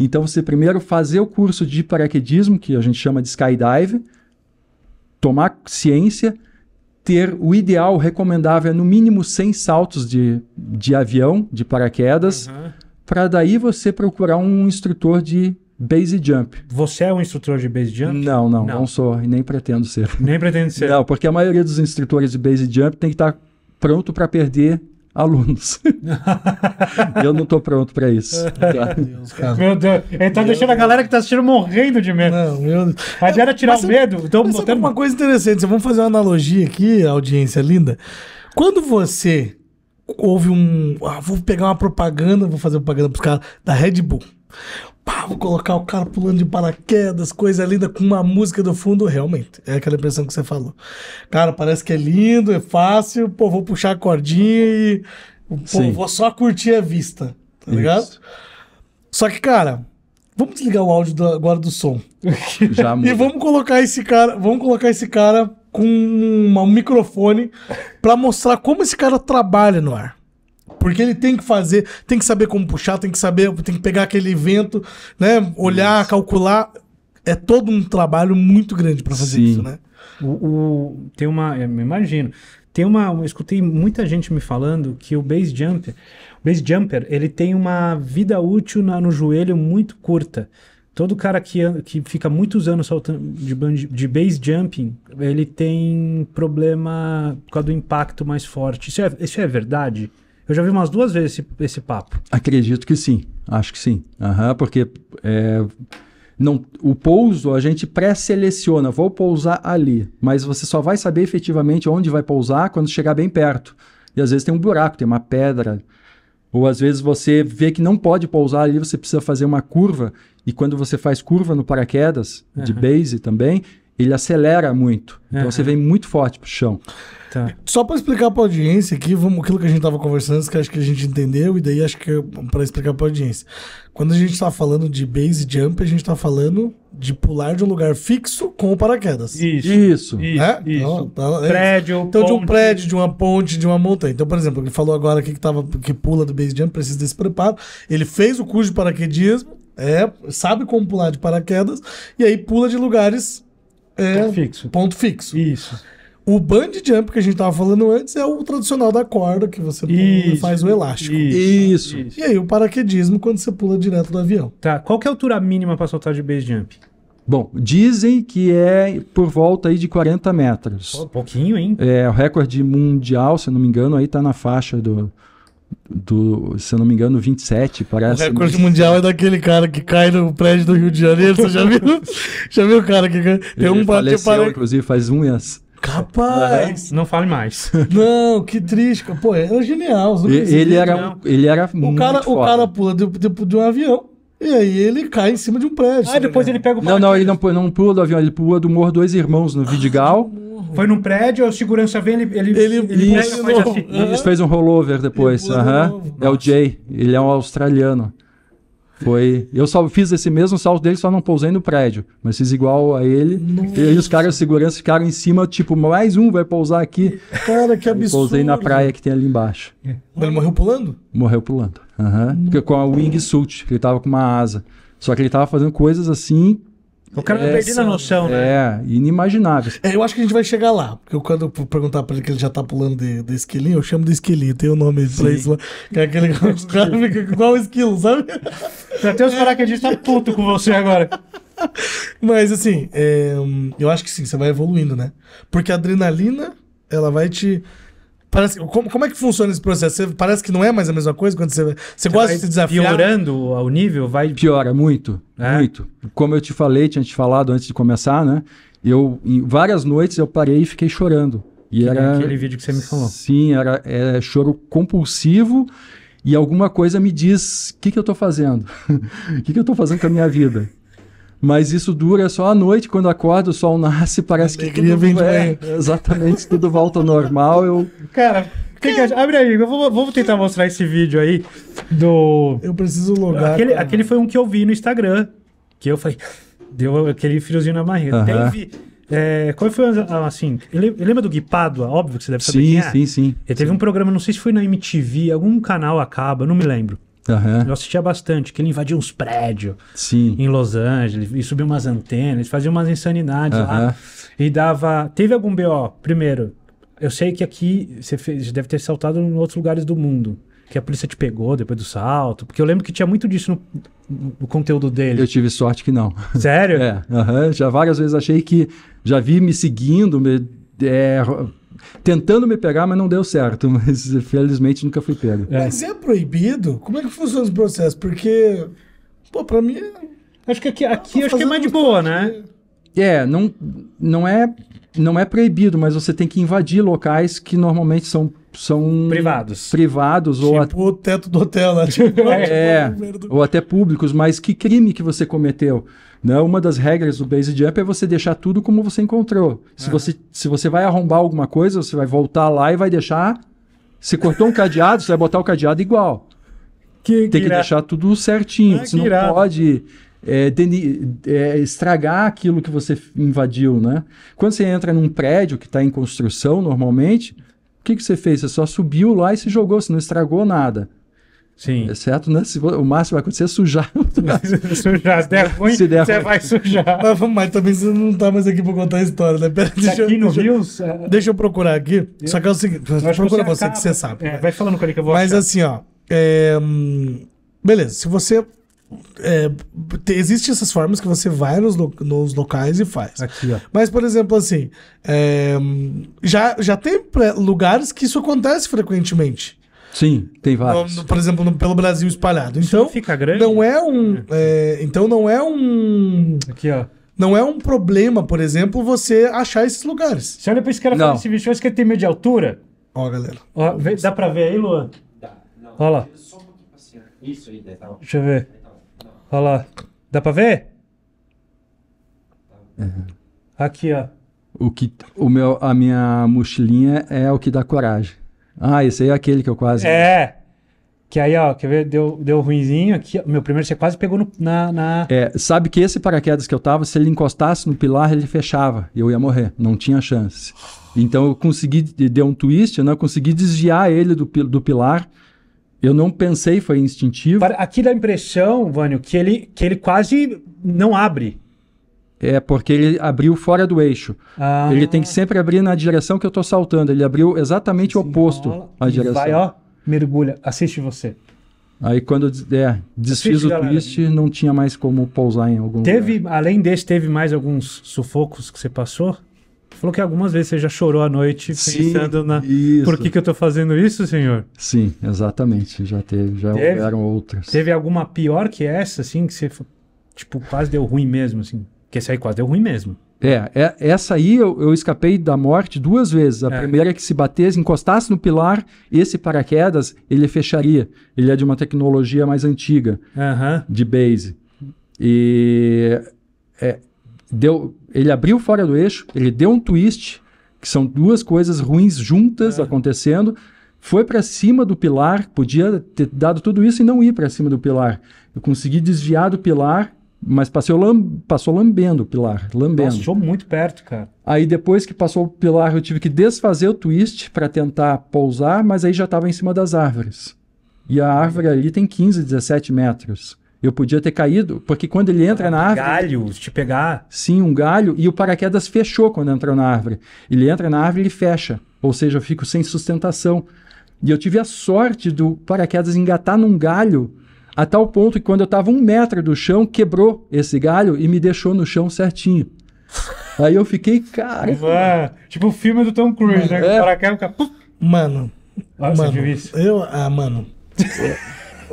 Então, você primeiro fazer o curso de paraquedismo, que a gente chama de skydive, tomar ciência, ter o ideal recomendável é no mínimo 100 saltos de, de avião, de paraquedas, uhum. para daí você procurar um instrutor de base jump. Você é um instrutor de base jump? Não, não, não, não sou e nem pretendo ser. Nem pretendo ser. Não, porque a maioria dos instrutores de base jump tem que estar tá pronto para perder alunos. eu não estou pronto para isso. Tá? Deus, Meu Deus, ele tá deixando a galera que está assistindo morrendo de medo. Não, eu... tirar mas, o medo. Então, botando... uma coisa interessante, vamos fazer uma analogia aqui, audiência linda. Quando você houve um. Ah, vou pegar uma propaganda, vou fazer propaganda para os caras da Red Bull pá, vou colocar o cara pulando de paraquedas, coisa linda, com uma música do fundo. Realmente, é aquela impressão que você falou. Cara, parece que é lindo, é fácil, pô, vou puxar a cordinha e. Pô, vou só curtir a vista, tá Isso. ligado? Só que, cara, vamos desligar o áudio do, agora do som. Já E vamos colocar esse cara, vamos colocar esse cara com uma, um microfone para mostrar como esse cara trabalha no ar. Porque ele tem que fazer, tem que saber como puxar, tem que saber, tem que pegar aquele vento, né? Olhar, isso. calcular. É todo um trabalho muito grande para fazer Sim. isso, né? O, o, tem uma, eu me imagino. Tem uma, eu escutei muita gente me falando que o base jumper, o base jumper, ele tem uma vida útil na, no joelho muito curta. Todo cara que, que fica muitos anos saltando de, de base jumping, ele tem problema por causa do impacto mais forte. Isso é, isso é verdade? Eu já vi umas duas vezes esse, esse papo. Acredito que sim, acho que sim. Uhum, porque é, não, o pouso a gente pré-seleciona, vou pousar ali, mas você só vai saber efetivamente onde vai pousar quando chegar bem perto. E às vezes tem um buraco, tem uma pedra, ou às vezes você vê que não pode pousar ali, você precisa fazer uma curva, e quando você faz curva no paraquedas, uhum. de base também, ele acelera muito. Então uhum. você vem muito forte pro chão. Tá. Só para explicar para audiência aqui, vamos aquilo que a gente tava conversando, que acho que a gente entendeu e daí acho que para explicar para audiência. Quando a gente está falando de base jump, a gente está falando de pular de um lugar fixo com o paraquedas. Isso. Isso. isso. Né? Então, tá, é prédio, Então ponte. de um prédio, de uma ponte, de uma montanha. Então, por exemplo, ele falou agora aqui que tava que pula do base jump, precisa desse preparo. Ele fez o curso de paraquedismo, é, sabe como pular de paraquedas e aí pula de lugares é, ponto fixo. Ponto fixo. Isso. O band jump que a gente estava falando antes é o tradicional da corda, que você isso, faz o elástico. Isso, isso. isso, E aí o paraquedismo quando você pula direto do avião. Tá. Qual que é a altura mínima para soltar de base jump? Bom, dizem que é por volta aí de 40 metros. Pô, pouquinho, hein? É, o recorde mundial, se não me engano, aí tá na faixa do, do, se eu não me engano, 27, parece. O recorde mundial é daquele cara que cai no prédio do Rio de Janeiro, você já viu? já viu o cara que cai? Tem um faleceu, inclusive, faz unhas. Capaz! Não fale mais. Não, que triste. Pô, é genial. ele, era, ele era o cara, foda. O cara pula de, de, de um avião e aí ele cai em cima de um prédio. Aí ah, depois né? ele pega o Não, não, ele não, não pula do avião, ele pula do Morro Dois Irmãos no Vidigal. Ah, Uhum. Foi num prédio, o segurança vem, ele... Ele, ele, ele isso, assim. isso, fez um rollover depois. É o Jay, ele é um australiano. Foi. Eu só fiz esse mesmo salto dele, só não pousei no prédio. Mas fiz igual a ele. Nossa. E aí os caras de segurança ficaram em cima, tipo, mais um vai pousar aqui. Cara, que absurdo. pousei na praia que tem ali embaixo. É. Ele morreu pulando? Morreu pulando. Uhum. Com a wingsuit, ele tava com uma asa. Só que ele tava fazendo coisas assim o cara é, perder a noção, né? É, inimaginável. É, eu acho que a gente vai chegar lá. Porque eu, quando eu perguntar pra ele que ele já tá pulando de, de esquilinho, eu chamo de esquilinho. Tem o um nome Sim. pra isso lá. Que é aquele cara fica igual o esquilo, sabe? Até os paraquedistas tá puto com você agora. Mas assim, é, eu acho que sim, você vai evoluindo, né? Porque a adrenalina, ela vai te Parece, como, como é que funciona esse processo? Você, parece que não é mais a mesma coisa quando você. Você, você gosta de se desafiar? Piorando ao nível, vai. Piora muito. É? Muito. Como eu te falei, tinha te falado antes de começar, né? Eu, várias noites eu parei e fiquei chorando. E que era. Aquele vídeo que você me falou. Sim, era é, choro compulsivo e alguma coisa me diz o que, que eu estou fazendo, o que, que eu estou fazendo com a minha vida. Mas isso dura só à noite, quando acorda, o sol nasce, parece que tudo é, exatamente, tudo volta ao normal. Eu... Cara, que que abre aí, eu vou, vou, tentar mostrar esse vídeo aí do... Eu preciso logar. Aquele, aquele foi um que eu vi no Instagram, que eu falei... Deu aquele friozinho na barriga. Teve... É, qual foi, assim, ele, lembra do Gui Pádua? Óbvio que você deve saber sim, quem é. Sim, sim, Ele teve sim. um programa, não sei se foi na MTV, algum canal acaba, não me lembro. Uhum. Eu assistia bastante, que ele invadia uns prédios Sim. em Los Angeles, e subia umas antenas, fazia umas insanidades uhum. lá. E dava. Teve algum BO, primeiro. Eu sei que aqui você fez, deve ter saltado em outros lugares do mundo. Que a polícia te pegou depois do salto. Porque eu lembro que tinha muito disso no, no conteúdo dele. Eu tive sorte que não. Sério? É. Uhum. Já várias vezes achei que. Já vi me seguindo, me, é, tentando me pegar, mas não deu certo. Mas felizmente nunca fui pego. É. Mas é proibido? Como é que funciona os processos? Porque, pô, pra mim. Acho que aqui, ah, aqui tá acho que é mais de boa, né? É, não, não é não é proibido, mas você tem que invadir locais que normalmente são são privados, privados tipo ou o teto do hotel, né? Tipo, é, tipo, é, ou até públicos. Mas que crime que você cometeu? Né? Uma das regras do base jump é você deixar tudo como você encontrou. Se, é. você, se você vai arrombar alguma coisa, você vai voltar lá e vai deixar. Se cortou um cadeado, você vai botar o cadeado igual. Que, Tem que, que deixar tudo certinho. você ah, não irado. pode é, é, estragar aquilo que você invadiu, né? Quando você entra num prédio que está em construção normalmente, o que, que você fez? Você só subiu lá e se jogou, você não estragou nada. Sim. É certo, né? Se, o máximo vai acontecer é sujar. sujar. Se der ruim, se der você ruim. vai sujar. Mas, mas, também você não tá mais aqui pra contar a história, né? Pera, deixa, tá aqui eu, no Rio... É. Deixa eu procurar aqui. Eu... Só que é o seguinte... Procura você, que você sabe. É, vai falando com ele que eu vou Mas achar. assim, ó... É, beleza, se você... É, Existem essas formas que você vai nos, lo, nos locais e faz. Aqui, ó. Mas, por exemplo, assim, é, já, já tem lugares que isso acontece frequentemente. Sim, tem vários. No, no, por exemplo, no, pelo Brasil espalhado. Então Isso fica grande. Não é um, é. é, então não é um. Aqui ó. Não é um problema, por exemplo, você achar esses lugares. Você olha pra esse cara falando esse bicho, esse que é tem medo de altura. Ó, galera. Ó, vê, dá pra ver aí, Luan? Dá. Não, olha lá. Isso aí, Deixa eu ver. Olha lá. Dá pra ver? Tá. Uhum. Aqui, ó. O que, o meu, a minha mochilinha é o que dá coragem. Ah, esse aí é aquele que eu quase. É. Que aí, ó, quer ver? Deu, deu ruimzinho aqui. Meu primeiro você quase pegou no, na, na, É, sabe que esse paraquedas que eu tava, se ele encostasse no pilar, ele fechava. E eu ia morrer. Não tinha chance. Então eu consegui, deu um twist, né? Eu consegui desviar ele do, do pilar. Eu não pensei, foi instintivo. Aqui dá a impressão, Vânio, que ele, que ele quase não abre. É porque ele abriu fora do eixo. Ah. Ele tem que sempre abrir na direção que eu estou saltando. Ele abriu exatamente o oposto à direção. Vai, ó, mergulha, assiste você. Aí quando é, desfiz assiste, o galera. twist, não tinha mais como pousar em algum teve, lugar. Além desse, teve mais alguns sufocos que você passou? Falou que algumas vezes você já chorou à noite Sim, pensando na isso. por que, que eu tô fazendo isso, senhor? Sim, exatamente. Já teve, já teve, houveram outras. Teve alguma pior que essa, assim, que você tipo quase deu ruim mesmo, assim? Porque esse aí quase deu ruim mesmo. É, é essa aí eu, eu, escapei da morte duas vezes. A é. primeira é que se batesse, encostasse no pilar, esse paraquedas ele fecharia. Ele é de uma tecnologia mais antiga uhum. de base. E é, deu, ele abriu fora do eixo, ele deu um twist, que são duas coisas ruins juntas uhum. acontecendo. Foi para cima do pilar, podia ter dado tudo isso e não ir para cima do pilar. Eu consegui desviar do pilar mas passou, lam, passou lambendo o pilar, lambendo. Passou muito perto, cara. Aí depois que passou o pilar, eu tive que desfazer o twist para tentar pousar, mas aí já estava em cima das árvores. E a árvore ali tem 15, 17 metros. Eu podia ter caído, porque quando ele entra ah, na árvore. Galho, te pegar. Sim, um galho, e o paraquedas fechou quando entrou na árvore. Ele entra na árvore e fecha. Ou seja, eu fico sem sustentação. E eu tive a sorte do paraquedas engatar num galho a tal ponto que quando eu estava um metro do chão, quebrou esse galho e me deixou no chão certinho. Aí eu fiquei, cara. tipo, é, tipo o filme do Tom Cruise, mano, né? É... Para cá, Mano. Ah, mano, Eu. Ah, mano.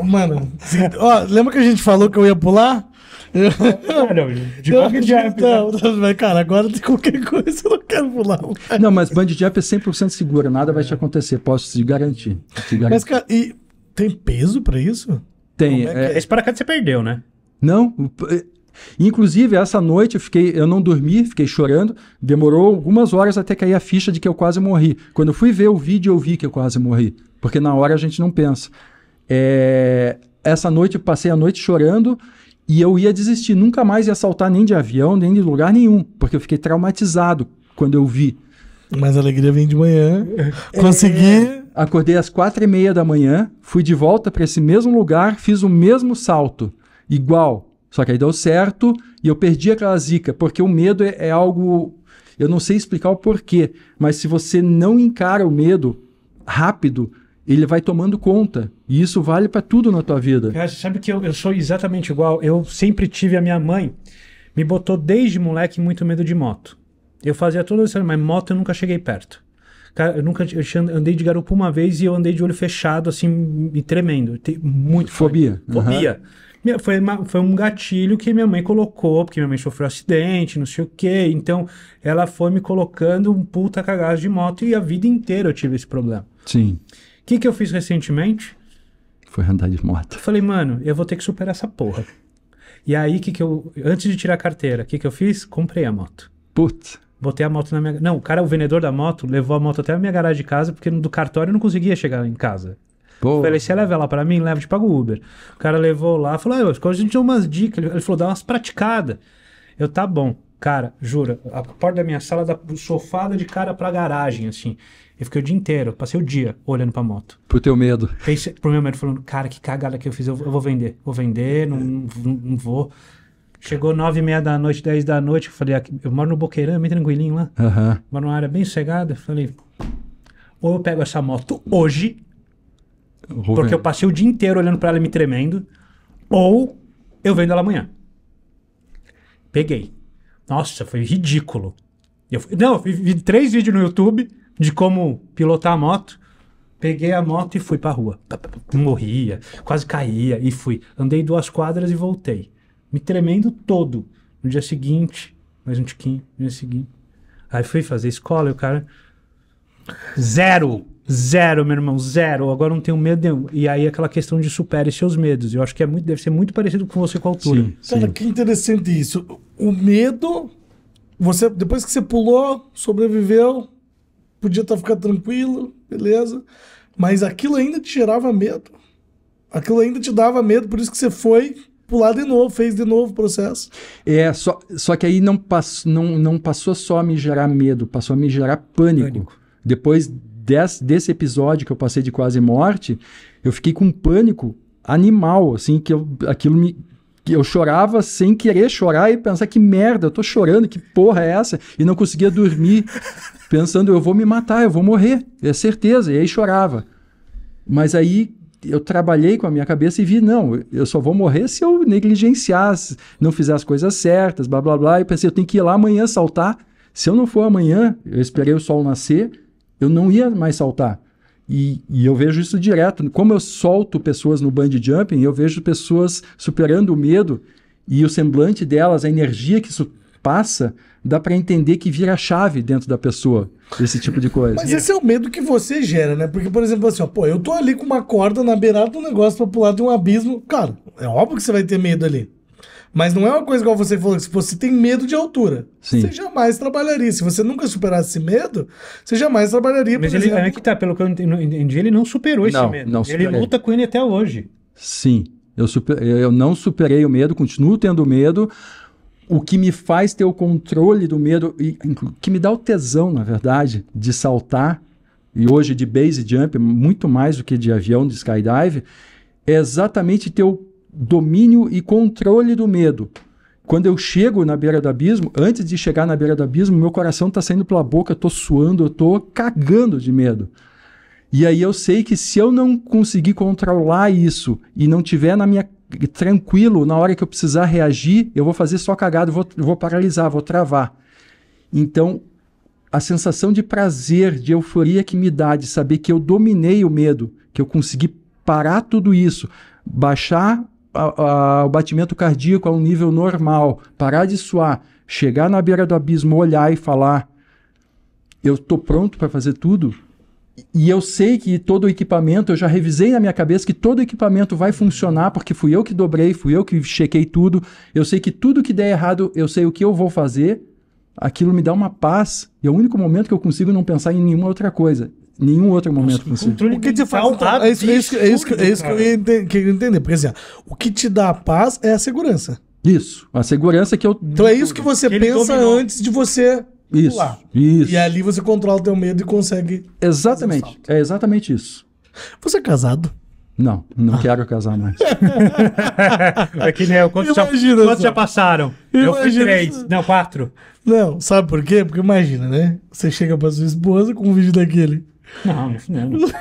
mano, ó, lembra que a gente falou que eu ia pular? Eu... Ah, não, de bungee jump. Né? Não, não, cara, agora de qualquer coisa eu não quero pular. Não, mas bungee jump é 100% seguro, nada vai te acontecer, posso te garantir. Te garantir. Mas, cara, e tem peso pra isso? Tem. É, é é... Esse paraquedas você perdeu, né? Não. Inclusive, essa noite eu fiquei, eu não dormi, fiquei chorando. Demorou algumas horas até cair a ficha de que eu quase morri. Quando eu fui ver o vídeo, eu vi que eu quase morri. Porque na hora a gente não pensa. É... Essa noite eu passei a noite chorando e eu ia desistir. Nunca mais ia saltar nem de avião, nem de lugar nenhum. Porque eu fiquei traumatizado quando eu vi. Mas a alegria vem de manhã. É. Consegui. É... Acordei às quatro e meia da manhã, fui de volta para esse mesmo lugar, fiz o mesmo salto, igual. Só que aí deu certo e eu perdi aquela zica, porque o medo é, é algo. Eu não sei explicar o porquê, mas se você não encara o medo rápido, ele vai tomando conta. E isso vale para tudo na tua vida. sabe que eu, eu sou exatamente igual. Eu sempre tive a minha mãe, me botou desde moleque muito medo de moto. Eu fazia tudo isso, mas moto eu nunca cheguei perto. Cara, eu nunca eu andei de garupa uma vez e eu andei de olho fechado, assim, me tremendo. Tem muito fobia. Fobia. Uhum. Foi, uma, foi um gatilho que minha mãe colocou, porque minha mãe sofreu um acidente, não sei o quê. Então, ela foi me colocando um puta cagado de moto e a vida inteira eu tive esse problema. Sim. O que, que eu fiz recentemente? Foi andar de moto. Falei, mano, eu vou ter que superar essa porra. E aí, que que eu, antes de tirar a carteira, o que, que eu fiz? Comprei a moto. Putz botei a moto na minha. Não, o cara, o vendedor da moto, levou a moto até a minha garagem de casa, porque do cartório eu não conseguia chegar em casa. Boa. Falei, você leva ela para mim? Leva, te pago o Uber. O cara levou lá, falou, ah, eu, a gente deu umas dicas. Ele falou, dá umas praticadas. Eu, tá bom. Cara, jura, a porta da minha sala, da sofada de cara pra garagem, assim. Eu fiquei o dia inteiro, passei o dia olhando pra moto. Pro teu medo. Pensei, pro meu medo, falando, cara, que cagada que eu fiz, eu, eu vou vender. Vou vender, não, não, não vou. Chegou nove e meia da noite, dez da noite, eu falei, eu moro no Boqueirão, bem tranquilinho lá. Uhum. Moro numa área bem cegada. Falei, ou eu pego essa moto hoje, porque ver. eu passei o dia inteiro olhando para ela e me tremendo, ou eu vendo ela amanhã. Peguei. Nossa, foi ridículo. Eu não, eu vi três vídeos no YouTube de como pilotar a moto. Peguei a moto e fui pra rua. Morria, quase caía e fui. Andei duas quadras e voltei me tremendo todo. No dia seguinte, mais um tiquinho, no dia seguinte. Aí fui fazer escola e o cara. Zero! Zero, meu irmão, zero. Agora não tenho medo nenhum. E aí aquela questão de supere seus medos. Eu acho que é muito, deve ser muito parecido com você com a altura. Sim, sim. Cara, que interessante isso. O medo, você depois que você pulou, sobreviveu, podia estar tá, tranquilo, beleza. Mas aquilo ainda te gerava medo. Aquilo ainda te dava medo, por isso que você foi pular de novo, fez de novo o processo. É, só, só que aí não, pass, não, não passou só a me gerar medo, passou a me gerar pânico. pânico. Depois des, desse episódio que eu passei de quase morte, eu fiquei com um pânico animal, assim, que eu, aquilo me. Que eu chorava sem querer chorar e pensar que merda, eu tô chorando, que porra é essa? E não conseguia dormir, pensando eu vou me matar, eu vou morrer, é certeza. E aí chorava. Mas aí eu trabalhei com a minha cabeça e vi, não, eu só vou morrer se eu negligenciar, não fizer as coisas certas, blá blá blá. eu pensei, eu tenho que ir lá amanhã saltar. Se eu não for amanhã, eu esperei o sol nascer, eu não ia mais saltar. E, e, eu vejo isso direto. Como eu solto pessoas no bungee jumping, eu vejo pessoas superando o medo e o semblante delas, a energia que isso passa, dá para entender que vira chave dentro da pessoa, esse tipo de coisa. Mas esse é o medo que você gera, né? Porque, por exemplo, assim, ó, pô, eu tô ali com uma corda na beirada do negócio pra pular de um abismo. Cara, é óbvio que você vai ter medo ali. Mas não é uma coisa igual você falou, que se você tem medo de altura, Sim. você jamais trabalharia. Se você nunca superasse esse medo, você jamais trabalharia. Mas ele, é que tá, pelo que eu entendi, ele não superou não, esse medo. Não superei. ele luta com ele até hoje. Sim. Eu, super, eu não superei o medo, continuo tendo medo, o que me faz ter o controle do medo e que me dá o tesão, na verdade, de saltar e hoje de base jump muito mais do que de avião, de skydive, é exatamente ter o domínio e controle do medo. Quando eu chego na beira do abismo, antes de chegar na beira do abismo, meu coração está saindo pela boca, eu estou suando, eu estou cagando de medo. E aí eu sei que se eu não conseguir controlar isso e não tiver na minha tranquilo, na hora que eu precisar reagir, eu vou fazer só cagada, vou, vou paralisar, vou travar. Então, a sensação de prazer, de euforia que me dá de saber que eu dominei o medo, que eu consegui parar tudo isso, baixar a, a, o batimento cardíaco a um nível normal, parar de suar, chegar na beira do abismo, olhar e falar: eu estou pronto para fazer tudo e eu sei que todo o equipamento, eu já revisei na minha cabeça que todo o equipamento vai funcionar, porque fui eu que dobrei, fui eu que chequei tudo. Eu sei que tudo que der errado, eu sei o que eu vou fazer. Aquilo me dá uma paz. E é o único momento que eu consigo não pensar em nenhuma outra coisa. Nenhum outro momento Nossa, consigo. o que te faz tá é isso, é isso, é isso, é isso que eu ia que eu entender. Porque assim, o que te dá a paz é a segurança. Isso, a segurança que eu. Então é isso que você que pensa antes de você isso, isso. E ali você controla o teu medo e consegue. Exatamente. É exatamente isso. Você é casado? Não, não quero casar mais. é que nem eu. Quantos, imagina já, quantos já passaram? Imagina eu fiz três. Só. Não, quatro. Não, sabe por quê? Porque imagina, né? Você chega pra sua esposa com um vídeo daquele. Não, não.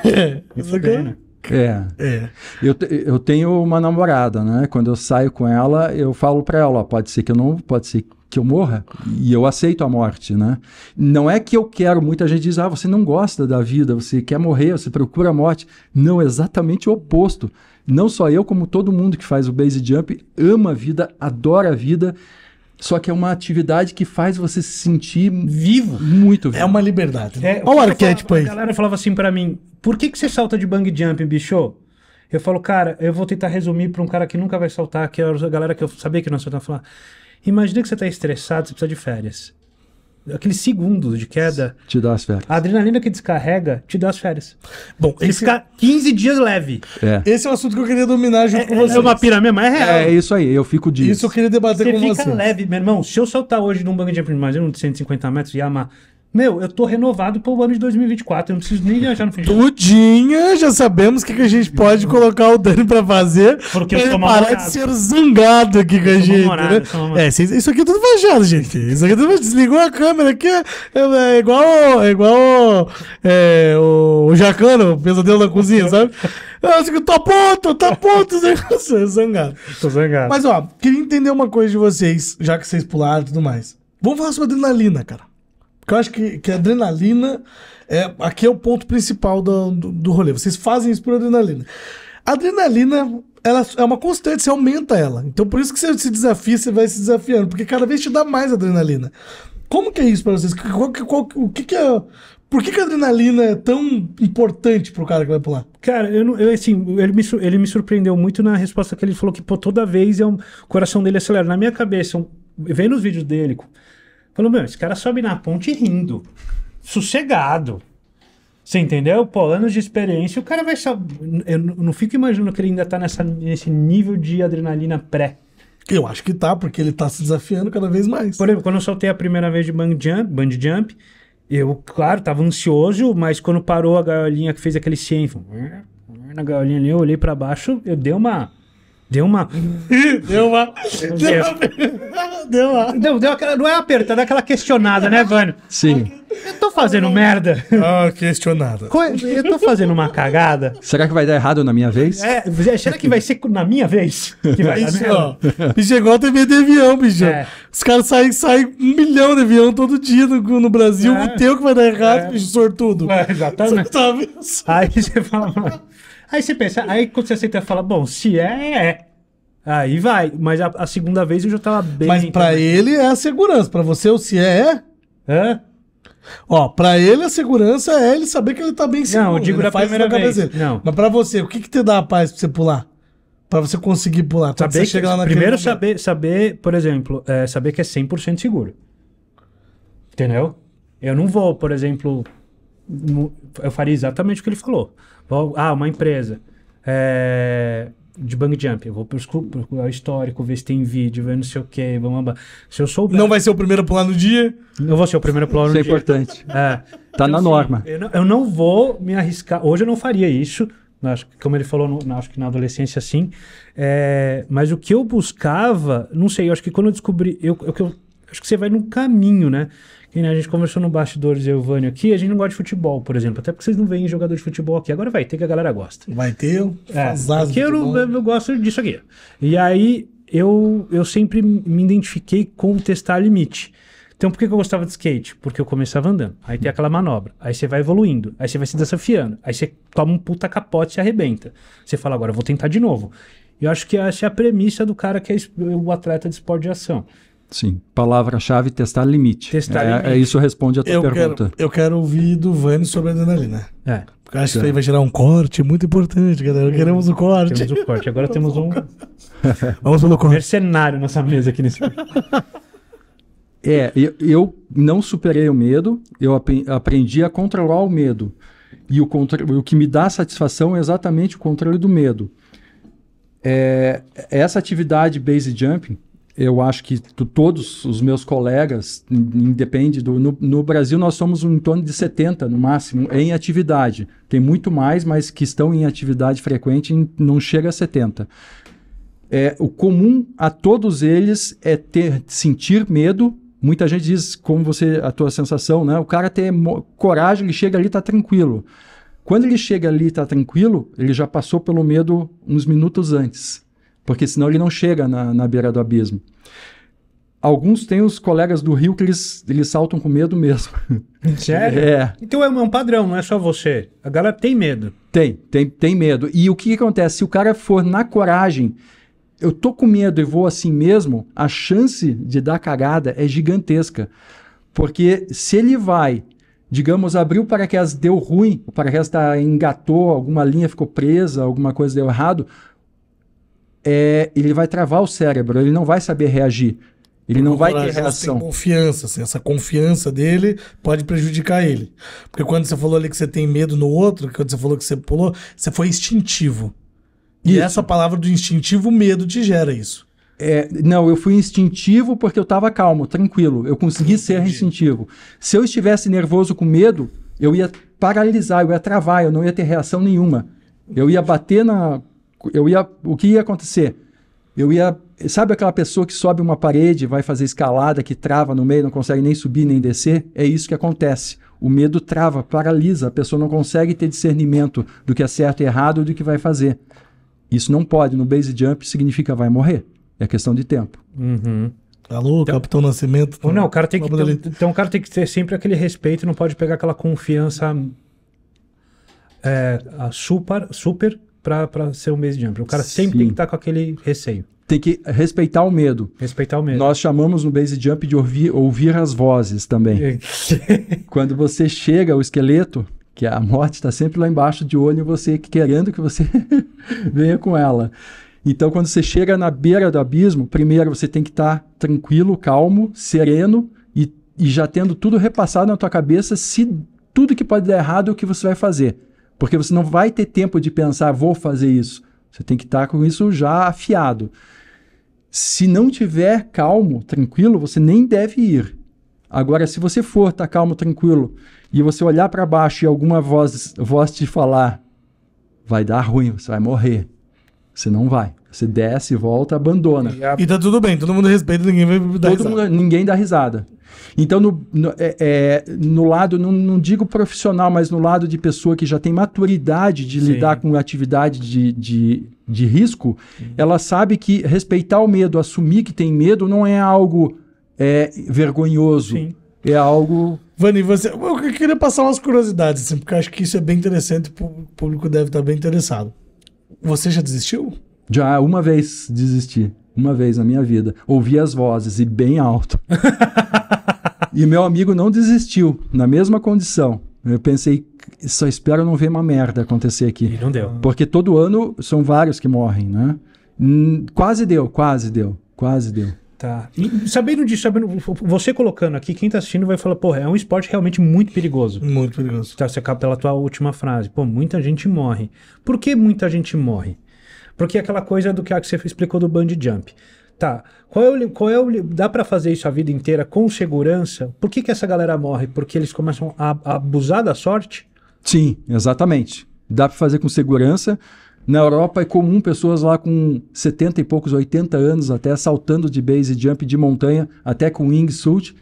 É, não. É, né? É. é. Eu, eu tenho uma namorada, né? Quando eu saio com ela, eu falo para ela, pode ser que eu não, pode ser que eu morra e eu aceito a morte, né? Não é que eu quero, muita gente diz, ah, você não gosta da vida, você quer morrer, você procura a morte. Não, exatamente o oposto. Não só eu, como todo mundo que faz o base jump ama a vida, adora a vida só que é uma atividade que faz você se sentir vivo. Muito vivo. É uma liberdade. Né? É, Olha o arquétipo aí. A galera falava assim para mim: por que, que você salta de bang jump, bicho? Eu falo, cara, eu vou tentar resumir para um cara que nunca vai saltar, que é a galera que eu sabia que não ia falar. Imagina que você tá estressado, você precisa de férias aqueles segundos de queda. Te dá as férias. A adrenalina que descarrega te dá as férias. Bom, ele esse... fica 15 dias leve. É. Esse é o assunto que eu queria dominar junto é, com você. É uma pirâmide, mas é, é real. É isso aí, eu fico disso. Isso eu queria debater você com você. Você fica leve, meu irmão. Se eu soltar hoje num banco de aprendizagem de 150 metros e amar meu, eu tô renovado pro ano de 2024, eu não preciso nem viajar no fim de ano. Tudinha, já sabemos o que, que a gente pode colocar o Dani pra fazer. Porque pra eu ele parar de ser zangado aqui com a gente. né? É, isso aqui é tudo fachado, gente. Isso aqui é tudo Desligou a câmera aqui, é, é, é igual, é igual é, o, o Jacano, o pesadelo da cozinha, sabe? Eu acho que fico, tá ponto, tá ponto, zangado. Tô zangado. Mas ó, queria entender uma coisa de vocês, já que vocês pularam e tudo mais. Vamos falar sobre adrenalina, cara. Porque eu acho que, que a adrenalina é, aqui é o ponto principal do, do, do rolê. Vocês fazem isso por adrenalina. A adrenalina ela é uma constante, você aumenta ela. Então por isso que você se desafia, você vai se desafiando, porque cada vez te dá mais adrenalina. Como que é isso para vocês? Qual, qual, o que, que é. Por que, que a adrenalina é tão importante pro cara que vai pular? Cara, eu, eu assim, ele me, ele me surpreendeu muito na resposta que ele falou que, pô, toda vez eu, é o coração dele acelera. Na minha cabeça, um, vendo os vídeos dele, Falou, meu, esse cara sobe na ponte rindo, sossegado. Você entendeu? Pô, anos de experiência, o cara vai saber. Eu não fico imaginando que ele ainda tá nessa, nesse nível de adrenalina pré. Eu acho que tá, porque ele tá se desafiando cada vez mais. Por exemplo, quando eu soltei a primeira vez de band jump, jump eu, claro, tava ansioso, mas quando parou a gaiolinha que fez aquele cienfo, na gaiolinha ali, eu olhei para baixo, eu dei uma Deu uma. deu uma. Deu uma. Deu uma. Deu, deu aquela, não é apertada, é aquela questionada, né, Vânia? Sim. Eu tô fazendo merda. Ah, questionada. Co- Eu tô fazendo uma cagada. Será que vai dar errado na minha vez? É, será que vai ser na minha vez? Que vai dar Isso, merda? ó. Bicho, é igual a TV de avião, bicho. É. Os caras saem, saem um milhão de avião todo dia no, no Brasil. É. O teu que vai dar errado, é. bicho, sortudo. É, exatamente. Tá Aí você fala, mano. Aí você pensa, aí quando você aceita, fala, bom, se é, é. Aí vai. Mas a, a segunda vez eu já tava bem. Mas pra também. ele é a segurança. Pra você, o se é, é. Hã? Ó, pra ele a segurança é ele saber que ele tá bem seguro. Não, eu digo ele da primeira vez. Não. Mas pra você, o que que te dá a paz pra você pular? Pra você conseguir pular? Quando chegar lá primeiro momento. saber, saber, por exemplo, é, saber que é 100% seguro. Entendeu? Eu não vou, por exemplo, eu faria exatamente o que ele falou. Ah, uma empresa. É, de bang jump. Eu vou procurar o histórico, ver se tem vídeo, ver não sei o quê. blá, Se eu souber. Não vai ser o primeiro pular no dia? Não vou ser o primeiro pular no dia. Isso é importante. É. Tá então, na assim, norma. Eu não, eu não, vou me arriscar. Hoje eu não faria isso. Acho, como ele falou, no, acho que na adolescência sim. É, mas o que eu buscava, não sei, eu acho que quando eu descobri. Eu, eu, eu, acho que você vai num caminho, né? E, né, a gente conversou no bastidores, de e o Vânio aqui, a gente não gosta de futebol, por exemplo. Até porque vocês não veem jogador de futebol aqui. Agora vai ter que a galera gosta. Vai ter, é, porque eu, eu, eu gosto disso aqui. E aí, eu, eu sempre me identifiquei com testar limite. Então, por que, eu gostava de skate? Porque eu começava andando. Aí tem aquela manobra. Aí você vai evoluindo. Aí você vai se desafiando. Aí você toma um puta capote e se arrebenta. Você fala, agora eu vou tentar de novo. Eu acho que essa é a premissa do cara que é o atleta de esporte de ação. Sim, palavra-chave testar limite. Testar é, limite. É, isso responde a tua eu pergunta. Quero, eu quero ouvir do Vani sobre adrenalina. É. Porque acho que isso aí vai gerar um corte muito importante, galera. Queremos o um corte. Queremos o um corte. Agora temos um. Vamos pelo corte. Mercenário nessa mesa aqui nesse. é, eu, eu, não superei o medo, eu aprendi a controlar o medo. E o, o que me dá satisfação é exatamente o controle do medo. É, essa atividade base jumping eu acho que tu, todos os meus colegas, independe do. No, no, Brasil, nós somos em torno de 70 no máximo em atividade. Tem muito mais, mas que estão em atividade frequente em, não chega a 70. É, o comum a todos eles é ter sentir medo. Muita gente diz, como você, a tua sensação, né? O cara tem coragem, ele chega ali, tá tranquilo. Quando ele chega ali e está tranquilo, ele já passou pelo medo uns minutos antes porque senão ele não chega na, na beira do abismo. Alguns têm os colegas do rio que eles, eles saltam com medo mesmo. É sério? É. Então é, é um padrão, não é só você. A galera tem medo. Tem, tem, tem medo. E o que, que acontece? Se o cara for na coragem, eu tô com medo e vou assim mesmo, a chance de dar cagada é gigantesca. Porque se ele vai, digamos, abriu o paraquedas, deu ruim, o paraquedas tá, engatou, alguma linha ficou presa, alguma coisa deu errado, é, ele vai travar o cérebro, ele não vai saber reagir. Ele não vai ter reação. confiança, assim, essa confiança dele pode prejudicar ele. Porque quando você falou ali que você tem medo no outro, quando você falou que você pulou, você foi instintivo. E isso. essa palavra do instintivo, medo te gera isso. É, não, eu fui instintivo porque eu estava calmo, tranquilo. Eu consegui Entendi. ser instintivo. Se eu estivesse nervoso com medo, eu ia paralisar, eu ia travar, eu não ia ter reação nenhuma. Eu ia bater na eu ia, o que ia acontecer? Eu ia, sabe aquela pessoa que sobe uma parede, vai fazer escalada, que trava no meio, não consegue nem subir nem descer? É isso que acontece. O medo trava, paralisa, a pessoa não consegue ter discernimento do que é certo e errado, do que vai fazer. Isso não pode. No base jump significa vai morrer. É questão de tempo. Uhum. Alô, então, Capitão Nascimento. Tá? Não, o cara tem que, então, então o cara tem que ter sempre aquele respeito, não pode pegar aquela confiança é, super, super para ser um mês de âmbito. O cara sempre tem que estar tá com aquele receio. Tem que respeitar o medo. Respeitar o medo. Nós chamamos no base jump de ouvir, ouvir as vozes também. É. Quando você chega, o esqueleto, que é a morte está sempre lá embaixo de olho, você querendo que você venha com ela. Então, quando você chega na beira do abismo, primeiro você tem que estar tá tranquilo, calmo, sereno e, e já tendo tudo repassado na tua cabeça se tudo que pode dar errado é o que você vai fazer. Porque você não vai ter tempo de pensar, vou fazer isso. Você tem que estar com isso já afiado. Se não tiver calmo, tranquilo, você nem deve ir. Agora, se você for, tá calmo, tranquilo, e você olhar para baixo e alguma voz, voz te falar, vai dar ruim, você vai morrer. Você não vai. Você desce, volta, abandona. E, a... e tá tudo bem, todo mundo respeita, ninguém vai dar todo risada. Mundo, ninguém dá risada. Então, no, no, é, é, no lado, não, não, digo profissional, mas no lado de pessoa que já tem maturidade de Sim. lidar com atividade de, de, de risco, Sim. ela sabe que respeitar o medo, assumir que tem medo, não é algo é, vergonhoso. Sim. É algo Vani, você, eu queria passar umas curiosidades, assim, porque acho que isso é bem interessante, o público deve estar bem interessado. Você já desistiu? Já ah, uma vez desisti, uma vez na minha vida. Ouvi as vozes e bem alto. e meu amigo não desistiu, na mesma condição. Eu pensei, só espero não ver uma merda acontecer aqui. E não deu. Porque todo ano são vários que morrem, né? Quase deu, quase deu, quase deu. Tá. E sabendo disso, sabendo, você colocando aqui, quem tá assistindo vai falar, porra, é um esporte realmente muito perigoso. Muito perigoso. Tá, você acaba pela tua última frase. Pô, muita gente morre. Por que muita gente morre? Porque aquela coisa do que você explicou do band jump. Tá, qual é o, qual é o, dá para fazer isso a vida inteira com segurança? Por que, que essa galera morre? Porque eles começam a, a abusar da sorte? Sim, exatamente. Dá para fazer com segurança. Na Europa é comum pessoas lá com 70 e poucos, 80 anos, até saltando de base jump de montanha, até com wingsuit,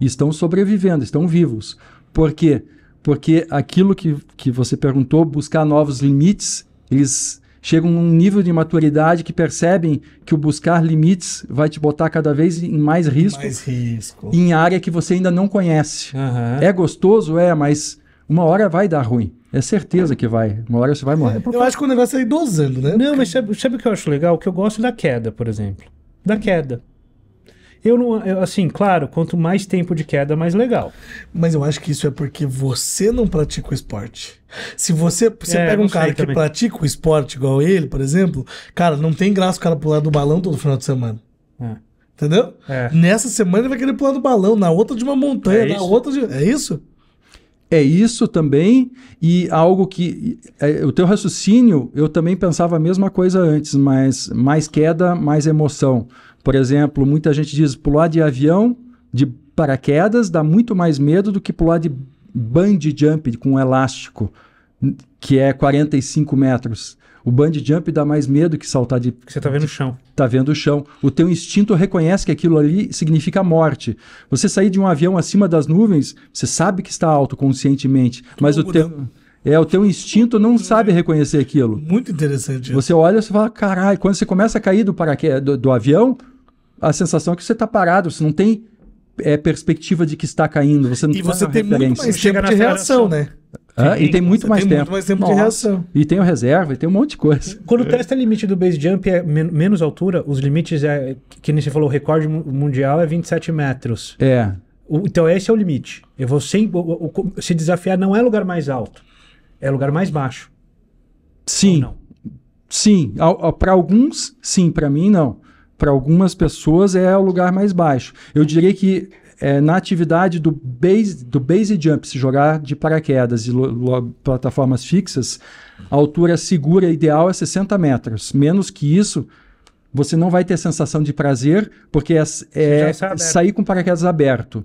estão sobrevivendo, estão vivos. Por quê? Porque aquilo que, que você perguntou, buscar novos limites, eles chegam num nível de maturidade que percebem que o buscar limites vai te botar cada vez em mais risco, mais risco. em área que você ainda não conhece. Uhum. É gostoso, é, mas uma hora vai dar ruim. É certeza que vai. Uma hora você vai morrer. É, eu acho que o negócio é ir dosando, né? Não, mas sabe, sabe o que eu acho legal? Que eu gosto da queda, por exemplo. Da queda. Eu não. Eu, assim, claro, quanto mais tempo de queda, mais legal. Mas eu acho que isso é porque você não pratica o esporte. Se você, você é, pega um cara que pratica o esporte igual ele, por exemplo, cara, não tem graça o cara pular do balão todo final de semana. É. Entendeu? É. Nessa semana ele vai querer pular do balão, na outra de uma montanha, é na outra de. É isso? é isso também e algo que é, o teu raciocínio eu também pensava a mesma coisa antes, mas mais queda, mais emoção. Por exemplo, muita gente diz pular de avião de paraquedas dá muito mais medo do que pular de bungee jump com um elástico, que é 45 metros. O bungee jump dá mais medo que saltar de. Você está vendo o chão. Está vendo o chão. O teu instinto reconhece que aquilo ali significa morte. Você sair de um avião acima das nuvens, você sabe que está alto conscientemente, mas o teu. É, o teu instinto não sabe reconhecer aquilo. Muito interessante. Você olha e fala, caralho, quando você começa a cair do, paraquedas, do, do avião, a sensação é que você está parado, você não tem é, perspectiva de que está caindo, você não e ah, tem você tem muito mais tempo de reação, né? Ah, e tem, muito mais, tem muito mais tempo. de reação. E tem o reserva, e tem um monte de coisa. Quando o teste limite do base jump é men menos altura, os limites é, que nem você falou, o recorde mundial é 27 metros. É. O, então esse é o limite. Eu vou sempre o, o, se desafiar não é lugar mais alto é lugar mais baixo. Sim. Sim, para alguns, sim, para mim não. Para algumas pessoas é o lugar mais baixo. Eu diria que é, na atividade do base, do base jump, se jogar de paraquedas e plataformas fixas, a altura segura ideal é 60 metros. Menos que isso, você não vai ter sensação de prazer, porque é, é sair com paraquedas aberto.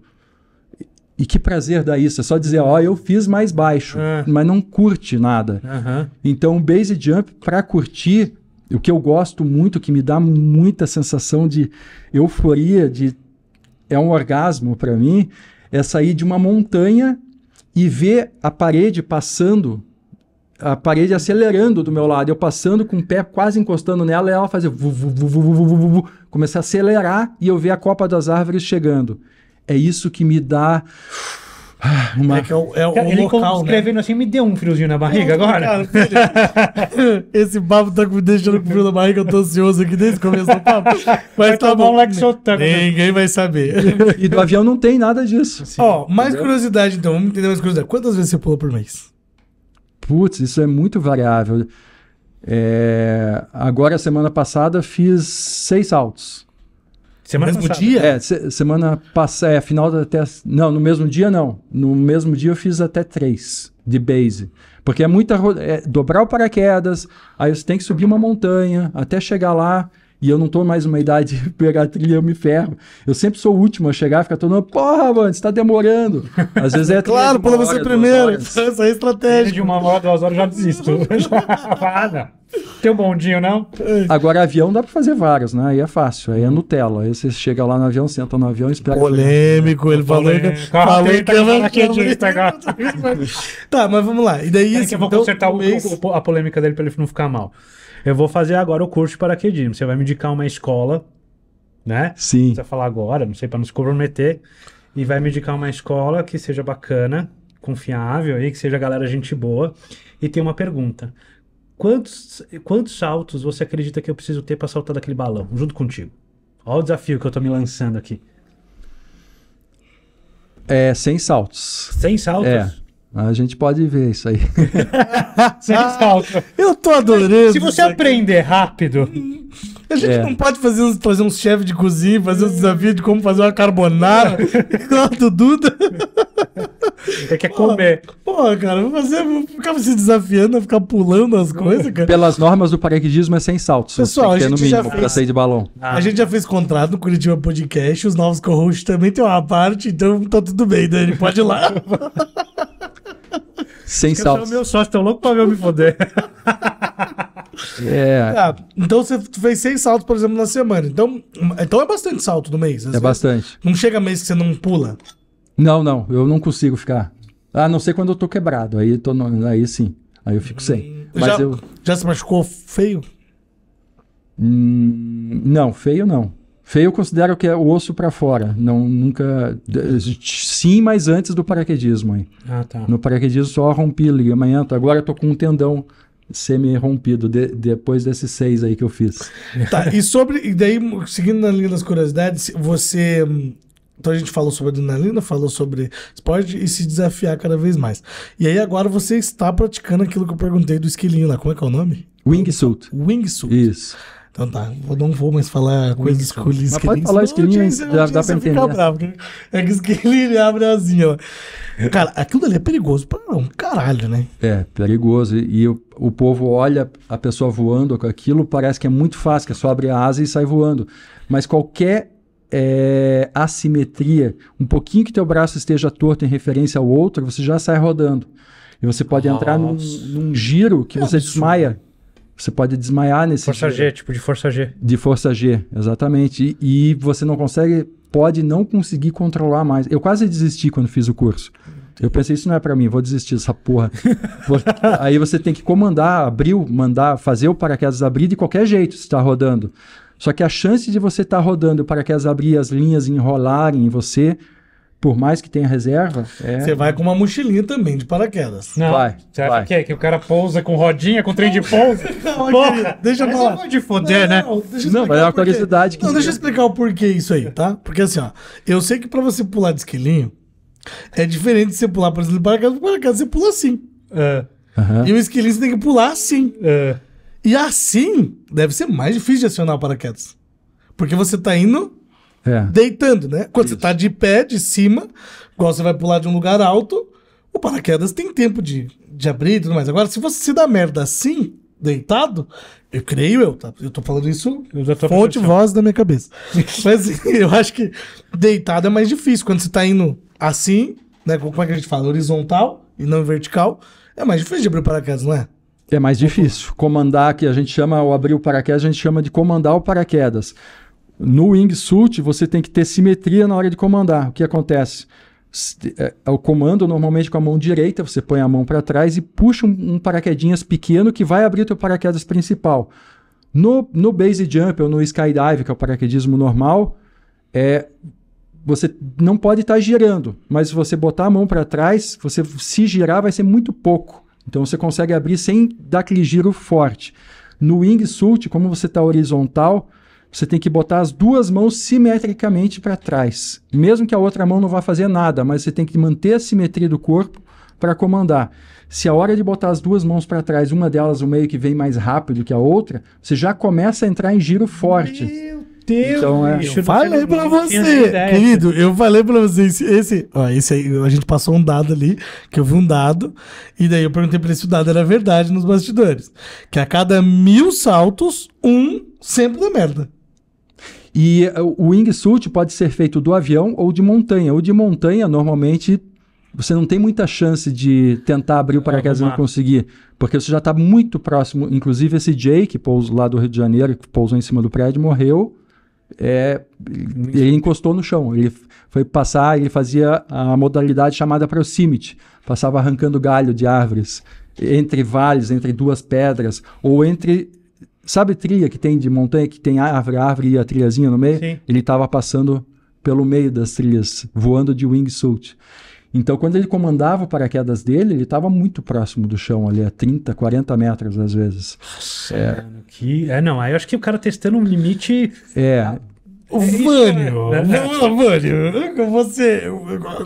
E que prazer dá isso? É só dizer, ó, eu fiz mais baixo, é. mas não curte nada. Uhum. Então, base jump, para curtir, o que eu gosto muito, que me dá muita sensação de euforia, de é um orgasmo para mim, é sair de uma montanha e ver a parede passando, a parede acelerando do meu lado, eu passando com o pé quase encostando nela, e ela fazer vu, começar a acelerar e eu ver a copa das árvores chegando é isso que me dá. Ah, uma... É que é o, é o Ele local, né? escrevendo né? assim, me deu um friozinho na barriga Não, agora. Cara, esse papo tá me deixando com frio na barriga, eu tô ansioso aqui desde o começo do papo. Mas vai tá tomar bom. um Lexotan. Né? Ninguém vai saber. E do avião não tem nada disso. Ó, oh, mais entendeu? curiosidade então, vamos entender mais curiosidade. Quantas vezes você pula por mês? Putz, isso é muito variável. É... Agora, semana passada, fiz seis saltos. Semana mesmo passada. dia? É, se, semana passada, é, final da até. Não, no mesmo dia não. No mesmo dia eu fiz até três de base. Porque é muita. É, dobrar o paraquedas, aí você tem que subir uma montanha até chegar lá e eu não tô mais numa idade de pegar a trilha, eu me ferro. Eu sempre sou o último a chegar, fica todo mundo, porra, mano, você tá demorando. Às vezes é Claro, pula você é primeiro. essa é estratégia. De uma hora, duas horas, eu já desisto. já, Tem um bondinho, não? É. Agora, avião dá pra fazer várias né? Aí é fácil, aí é Nutella. Aí você chega lá no avião, senta no avião e espera. Polêmico, ele falou que. Ah, falou que ela quente agora. Tá, mas vamos lá. E daí. É que eu vou então, consertar a polêmica dele pra ele não ficar mal eu vou fazer agora o curso de paraquedismo. Você vai me indicar uma escola, né? Sim. Você falar agora, não sei, para não se comprometer. E vai me indicar uma escola que seja bacana, confiável aí, que seja galera gente boa. E tem uma pergunta. Quantos, quantos saltos você acredita que eu preciso ter para saltar daquele balão, junto contigo? Olha o desafio que eu tô me lançando aqui. É, 100 saltos. 100 saltos? É. A gente pode ver isso aí. eu tô adorando. Se você aprender rápido. A gente é. não pode fazer uns, trazer um chefe de cozinha, fazer um desafio de como fazer uma carbonara igual do Duda. É que é comer. Pô, cara, vou fazer, vou ficar se desafiando, ficar pulando as coisas, cara. Pelas normas do paraquedismo é sem saltos. Pessoal, a gente no mínimo já fez, pra sair de balão. Ah. A gente já fez contrato no Curitiba Podcast, os novos co-hosts também tem uma parte, então tá tudo bem, Dani, pode ir lá. Sem salto. Meu sócio, tão louco pra ver eu me foder. É. Ah, então você fez seis saltos, por exemplo, na semana. Então, então é bastante salto no mês. É vezes. bastante. Não chega mês que você não pula. Não, não. Eu não consigo ficar. A não ser quando eu tô quebrado. Aí, tô no... aí sim. Aí eu fico sem. Hum, Mas já, eu... já se machucou feio? Hum, não, feio não. Feio eu considero que é o osso para fora. Não, nunca. Sim, mas antes do paraquedismo. Hein? Ah, tá. No paraquedismo só rompi ligamento. Agora eu tô com um tendão semi-rompido de, depois desses seis aí que eu fiz. Tá, e sobre. E daí, seguindo na linha das curiosidades, você. Então a gente falou sobre adrenalina, falou sobre esporte e se desafiar cada vez mais. E aí agora você está praticando aquilo que eu perguntei do esquilinho lá. Como é que é o nome? Wingsuit. Wingsuit. Isso. Então tá, eu não vou mais falar coisas com Mas pode falar esquilinhos, já dá pra entender. Bravo, é que esquilinho abre a asinha Cara, aquilo ali é perigoso pra um caralho, né? É, perigoso. E o, o povo olha a pessoa voando com aquilo, parece que é muito fácil, que é só abrir a asa e sai voando. Mas qualquer é, assimetria, um pouquinho que teu braço esteja torto em referência ao outro, você já sai rodando. E você pode Nossa. entrar num, num, giro que é você absurdo. desmaia. Você pode desmaiar nesse. Força tipo, G, tipo de força G. De força G, exatamente. E, e, você não consegue, pode não conseguir controlar mais. Eu quase desisti quando fiz o curso. Eu pensei, isso não é para mim, vou desistir dessa porra. Aí você tem que comandar, abrir, mandar, fazer o paraquedas abrir de qualquer jeito se está rodando. Só que a chance de você estar tá rodando o paraquedas abrir as linhas enrolarem em você por mais que tenha reserva. É... Você vai com uma mochilinha também de paraquedas. Não, vai. Você que é? Que o cara pousa com rodinha, com trem de pouso? Né? não, deixa eu falar. Não, de foder, não, né? Não, mas é uma curiosidade. Que não, deixa eu explicar o porquê isso aí, tá? Porque assim, ó, eu sei que pra você pular de esquilinho, é diferente de você pular, por exemplo, de paraquedas, paraquedas você pula assim. É. Uhum. E o esquilinho você tem que pular assim. É. E assim, deve ser mais difícil de acionar o paraquedas. Porque você tá indo é. deitando, né? Quando Isso. você tá de pé, de cima, igual você vai pular de um lugar alto, o paraquedas tem tempo de, de abrir e tudo mais. Agora, se você se dá merda assim, deitado, eu creio eu, tá? Eu tô falando isso tô fonte voz da minha cabeça. Mas eu acho que deitado é mais difícil. Quando você tá indo assim, né? Como é que a gente fala? Horizontal e não vertical, é mais difícil de abrir o paraquedas, não é? É mais difícil. Comandar, que a gente chama, ou abrir o paraquedas, a gente chama de comandar o paraquedas. No wingsuit, você tem que ter simetria na hora de comandar. O que acontece? É, é, o comando normalmente com a mão direita, você põe a mão para trás e puxa um, um paraquedinhas pequeno que vai abrir o teu paraquedas principal. No, no base jump ou no skydive, que é o paraquedismo normal, é, você não pode estar tá girando, mas se você botar a mão para trás, você se girar vai ser muito pouco. Então você consegue abrir sem dar aquele giro forte. No wingsuit, como você está horizontal, você tem que botar as duas mãos simetricamente para trás. Mesmo que a outra mão não vá fazer nada, mas você tem que manter a simetria do corpo para comandar. Se a hora de botar as duas mãos para trás, uma delas o meio que vem mais rápido que a outra, você já começa a entrar em giro forte. Meu Deus! Então, é... Eu falei para você, querido, eu falei para você esse, esse, ó, esse aí, a gente passou um dado ali, que eu vi um dado, e daí eu perguntei para ele se o dado era verdade nos bastidores, que a cada mil saltos, um sempre dá merda. E eh, o wingsuit pode ser feito do avião ou de montanha. O de montanha, normalmente, você não tem muita chance de tentar abrir o é, paraquedas e não conseguir, porque você já está muito próximo. Inclusive, esse Jay, que pousou lá do Rio de Janeiro, que pousou em cima do prédio, morreu. É, ele encostou no chão. Ele foi passar, ele fazia a modalidade chamada proximity, passava arrancando galho de árvores, entre vales, entre duas pedras, ou entre Sabe trilha que tem de montanha, que tem árvore, árvore e a trilhazinha no meio? Sim. Ele estava passando pelo meio das trilhas, voando de wingsuit. Então, quando ele comandava o paraquedas dele, ele estava muito próximo do chão ali, a 30, 40 metros às vezes. Nossa, é. Mano, que... é, não, aí eu acho que o cara testando um limite... É, é o né? Vânio, Vânio, você,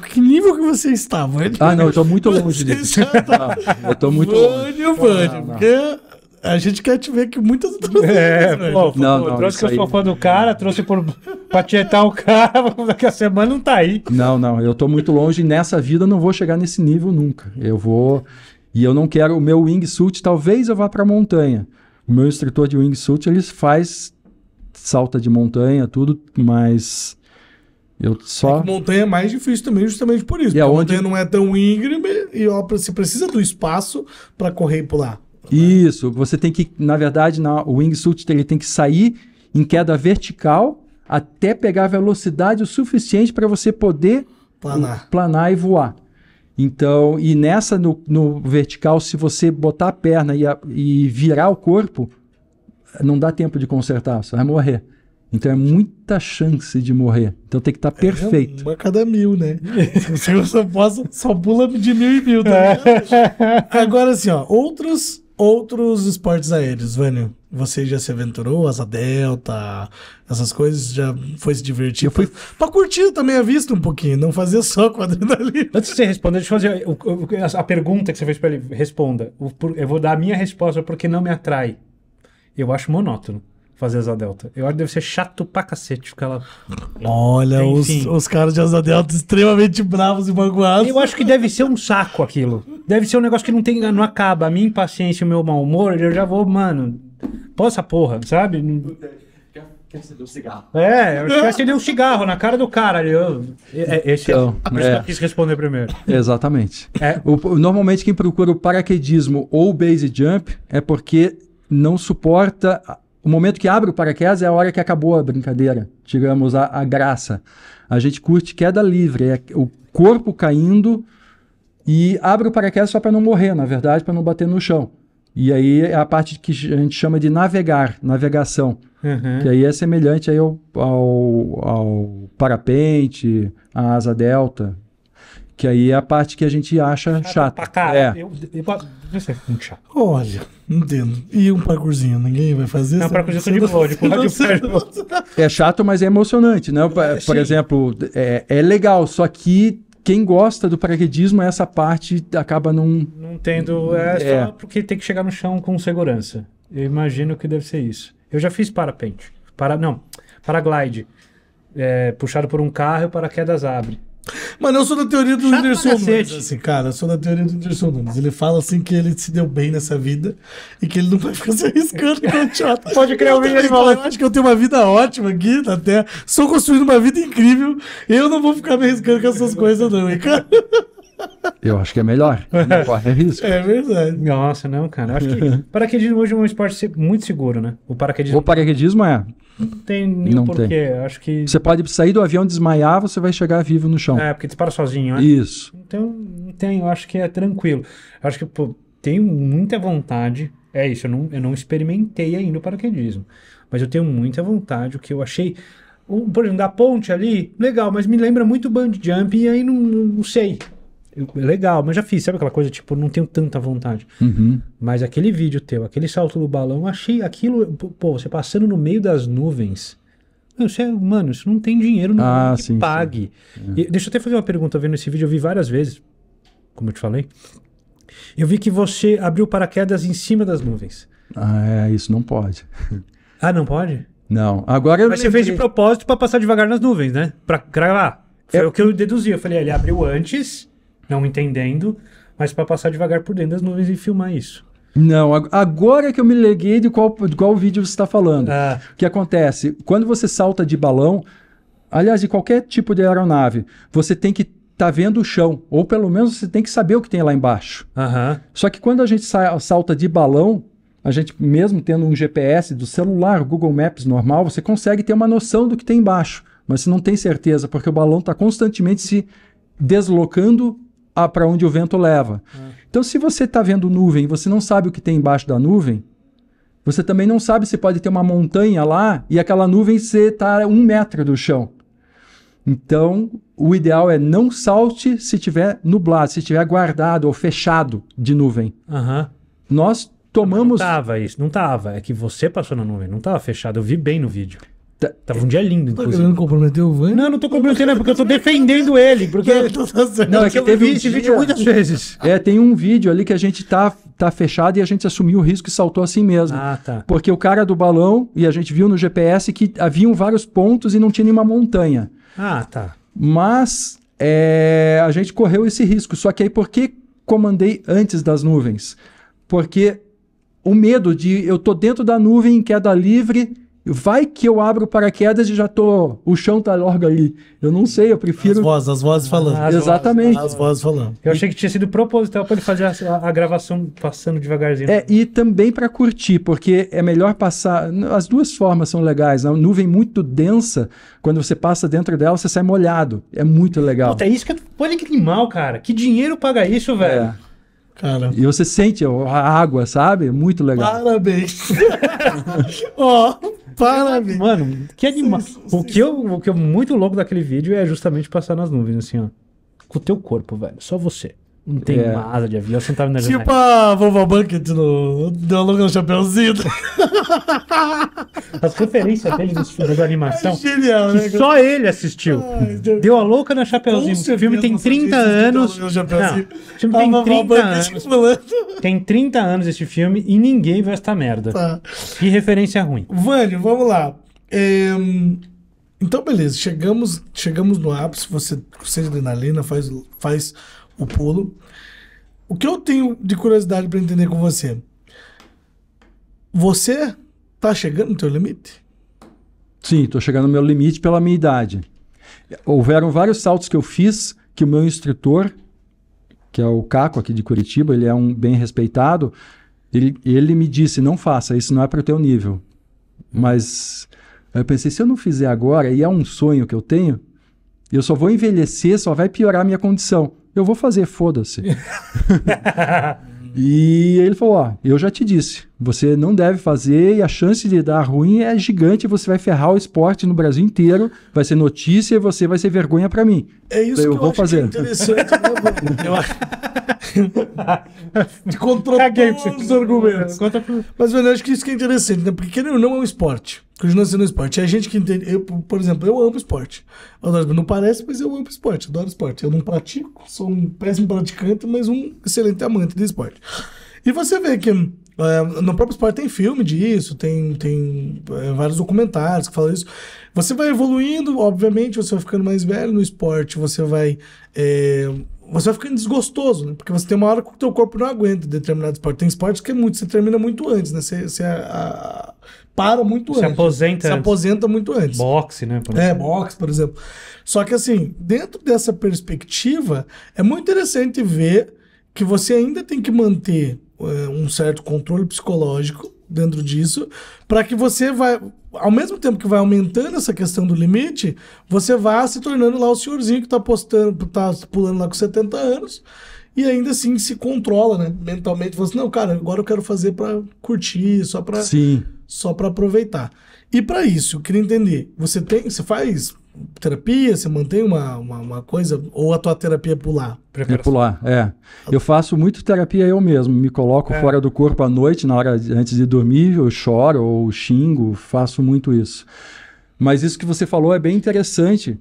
que nível que você está, Vânio? Ah, não, eu estou muito longe disso. Tá... eu estou muito longe. Vânio, Vânio, porque a gente quer te ver que muitas outras é, Pô, não, pô, não, trouxe que eu sou fã do cara, trouxe por, pra tietar o cara, daqui a semana não tá aí. Não, não, eu tô muito longe nessa vida, não vou chegar nesse nível nunca. Eu vou. E eu não quero o meu wingsuit, talvez eu vá pra montanha. O meu instrutor de wingsuit, ele faz salta de montanha, tudo, mas. Eu só. É montanha é mais difícil também, justamente por isso. E é onde... A montanha não é tão íngreme e ó, você precisa do espaço para correr e pular. Né? Isso, você tem que, na verdade, na, o wingsuit ele tem que sair em queda vertical até pegar velocidade o suficiente para você poder planar. planar e voar. Então, e nessa no, no vertical, se você botar a perna e, a, e virar o corpo, não dá tempo de consertar, você vai morrer. Então é muita chance de morrer. Então tem que estar tá é, perfeito. É uma cada mil, né? Se você só, posso, só pula de mil e mil, tá Agora assim, ó, outros outros esportes aéreos, Vânio? Você já se aventurou, asa delta, essas coisas? Já foi se divertir? foi fui... Pra, pra curtir também a vista um pouquinho, não fazer só com adrenalina. Antes de você responder, deixa eu fazer o, o, a pergunta que você fez pra ele. Responda. Eu vou dar a minha resposta porque não me atrai. Eu acho monótono fazer asa delta. Eu acho que deve ser chato pra cacete ficar lá. Olha, os, os caras de asa delta extremamente bravos e magoados. Eu acho que deve ser um saco aquilo. Deve ser um negócio que não tem, não acaba. A minha impaciência, o meu mau humor, eu já vou, mano. Possa porra, sabe? Quer acender um cigarro. É, eu quer acender um cigarro na cara do cara. Eu, é, é esse então, é, por isso que eu quis responder primeiro. Exatamente. É. O, normalmente quem procura o paraquedismo ou o base jump é porque não suporta o momento que abre o paraquedas é a hora que acabou a brincadeira, digamos, a, a graça. A gente curte queda livre, é o corpo caindo e abre o paraquedas só para não morrer, na verdade, para não bater no chão. E aí é a parte que a gente chama de navegar, navegação. Uhum. Que aí é semelhante aí ao, ao, ao parapente, à asa delta, que aí é a parte que a gente acha chata. chata. É. Eu, eu, eu, Olha, entendo. E um parkourzinho, ninguém vai fazer? Não, parkourzinho eu de de É chato, mas é emocionante, né? Por, é, por exemplo, é, é legal, só que quem gosta do paraquedismo, essa parte acaba não. Não tendo. É, hum, é. só porque tem que chegar no chão com segurança. Eu imagino que deve ser isso. Eu já fiz parapente. Para, não, paraglide. É, puxado por um carro e o paraquedas abre. Mano, eu sou da teoria do Chato Nunes, assim, cara. Eu sou da teoria do Anderson Nunes. Ele fala assim que ele se deu bem nessa vida e que ele não vai ficar se arriscando com o teatro. Pode crer o vídeo ele Eu acho que eu tenho uma vida ótima aqui na tá Terra. Sou construindo uma vida incrível. Eu não vou ficar me arriscando com essas coisas, não, hein, cara. Eu acho que é melhor. Não corre risco. É verdade. Nossa, não, cara. Eu acho que paraquedismo hoje é um esporte muito seguro, né? O paraquedismo. O paraquedismo é. Não tem não porquê. Tem. Acho que. Você pode sair do avião, desmaiar, você vai chegar vivo no chão. É, porque dispara sozinho, né? Isso. Então, não tem. Eu acho que é tranquilo. Eu acho que, pô, tenho muita vontade. É isso, eu não, eu não experimentei ainda o paraquedismo. Mas eu tenho muita vontade. O que eu achei por exemplo, da ponte ali, legal, mas me lembra muito band jump e aí não, não sei. É legal, mas já fiz, sabe aquela coisa, tipo, não tenho tanta vontade. Uhum. Mas aquele vídeo teu, aquele salto do balão, achei aquilo, pô, você passando no meio das nuvens. Você, é, mano, isso não tem dinheiro não ah, que sim, pague. Sim. É. E, deixa eu até fazer uma pergunta, vendo esse vídeo, eu vi várias vezes, como eu te falei. Eu vi que você abriu paraquedas em cima das nuvens. Ah, é, isso não pode. ah, não pode? Não. Agora Mas você fez de propósito para passar devagar nas nuvens, né? Para gravar. Foi o que eu deduzi. Eu falei, ele abriu antes não entendendo, mas para passar devagar por dentro das nuvens e filmar isso. Não, agora é que eu me liguei de qual, de qual vídeo você está falando. Ah. O que acontece? Quando você salta de balão, aliás, de qualquer tipo de aeronave, você tem que estar tá vendo o chão, ou pelo menos você tem que saber o que tem lá embaixo. Uhum. Só que quando a gente salta de balão, a gente mesmo tendo um GPS do celular, Google Maps normal, você consegue ter uma noção do que tem embaixo, mas você não tem certeza, porque o balão está constantemente se deslocando para onde o vento leva. É. Então, se você está vendo nuvem e você não sabe o que tem embaixo da nuvem, você também não sabe se pode ter uma montanha lá e aquela nuvem ser tá um metro do chão. Então, o ideal é não salte se tiver nublado, se tiver guardado ou fechado de nuvem. Uhum. Nós tomamos. Não estava isso, não estava. É que você passou na nuvem, não estava fechado. Eu vi bem no vídeo. Tá, Tava um dia lindo, tá inclusive. Tá querendo comprometer o Vânia? Não, não tô comprometendo, é porque eu tô defendendo ele. Porque... Tá, não, é que teve um esse vídeo muitas vezes. É, tem um vídeo ali que a gente tá, tá fechado e a gente assumiu o risco e saltou assim mesmo. Ah, tá. Porque o cara do balão, e a gente viu no GPS que haviam vários pontos e não tinha nenhuma montanha. Ah, tá. Mas é, a gente correu esse risco. Só que aí, por que comandei antes das nuvens? Porque o medo de eu tô dentro da nuvem, em queda livre Vai que eu abro paraquedas e já tô. O chão tá logo ali. Eu não sei, eu prefiro. As vozes, as vozes falando. As Exatamente. Vozes, as vozes falando. Eu achei que tinha sido proposital para ele fazer a, a, gravação passando devagarzinho. É, e também para curtir, porque é melhor passar. As duas formas são legais. Né? A nuvem muito densa, quando você passa dentro dela, você sai molhado. É muito legal. Puta, é isso que é. Olha que animal, cara. Que dinheiro paga isso, é. velho? É. Cara. E você sente a água, sabe? É muito legal. Parabéns. Ó, oh, Parabéns. Mano, que animal. O que, eu, o que eu muito louco daquele vídeo é justamente passar nas nuvens, assim, ó. Com o teu corpo, velho. Só você. Não tem é. asa de avião, sentava tá na tipo janela. Tipo a Vovó Bucket no louca no Chapeuzinho. As referências dele nos filmes de animação. É genial, né? Só ele assistiu. Ai, Deu a louca na Chapeuzinho. O filme tem 30 anos. Não, o filme tem 30 anos. Tem 30 anos esse filme e ninguém vai estar merda. Tá. Que referência ruim. Vânio, vamos lá. É... Então, beleza. Chegamos, chegamos no ápice. Você, você adrenalina, faz... faz o pulo. O que eu tenho de curiosidade para entender com você? Você tá chegando no teu limite? Sim, estou chegando no meu limite pela minha idade. Houveram vários saltos que eu fiz que o meu instrutor, que é o Caco aqui de Curitiba, ele é um bem respeitado, ele, ele me disse, não faça, isso não é para o teu nível. Mas eu pensei, se eu não fizer agora, e é um sonho que eu tenho, eu só vou envelhecer, só vai piorar a minha condição. Eu vou fazer, foda-se. e ele falou: Ó, eu já te disse. Você não deve fazer e a chance de dar ruim é gigante. Você vai ferrar o esporte no Brasil inteiro, vai ser notícia e você vai ser vergonha para mim. É isso que eu, vou é fazer. É interessante. Né, eu... Contra Caguei todos os argumentos. Mas eu acho que isso que é interessante, né? Porque querendo não é um esporte. Continua sendo um esporte. É a gente que entende. Eu, por exemplo, eu amo esporte. Adoro, não parece, mas eu amo esporte. Adoro esporte. Eu não pratico, sou um péssimo praticante, mas um excelente amante de esporte. E você vê que é, no próprio esporte tem filme disso, tem, tem é, vários documentários que falam isso. Você vai evoluindo, obviamente, você vai ficando mais velho no esporte, você vai. É, você vai ficando desgostoso, né? Porque você tem uma hora que o teu corpo não aguenta determinado esporte. Tem esportes que é muito, você termina muito antes, né? Você, você a, a, para muito você antes. Se aposenta. Se aposenta muito antes. Boxe, né? Por é, boxe, por exemplo. Só que assim, dentro dessa perspectiva, é muito interessante ver que você ainda tem que manter eh, um certo controle psicológico dentro disso, para que você vai, ao mesmo tempo que vai aumentando essa questão do limite, você vá se tornando lá o senhorzinho que tá postando, tá pulando lá com 70 anos e ainda assim se controla, né, mentalmente, você assim, não, cara, agora eu quero fazer para curtir, só para Sim. só para aproveitar. E para isso, eu queria entender, você tem, você faz terapia? Você mantém uma, uma, uma, coisa? Ou a tua terapia é pular? É pular, é. Eu faço muito terapia eu mesmo. Me coloco é. fora do corpo à noite, na hora de, antes de dormir, eu choro ou xingo, faço muito isso. Mas isso que você falou é bem interessante.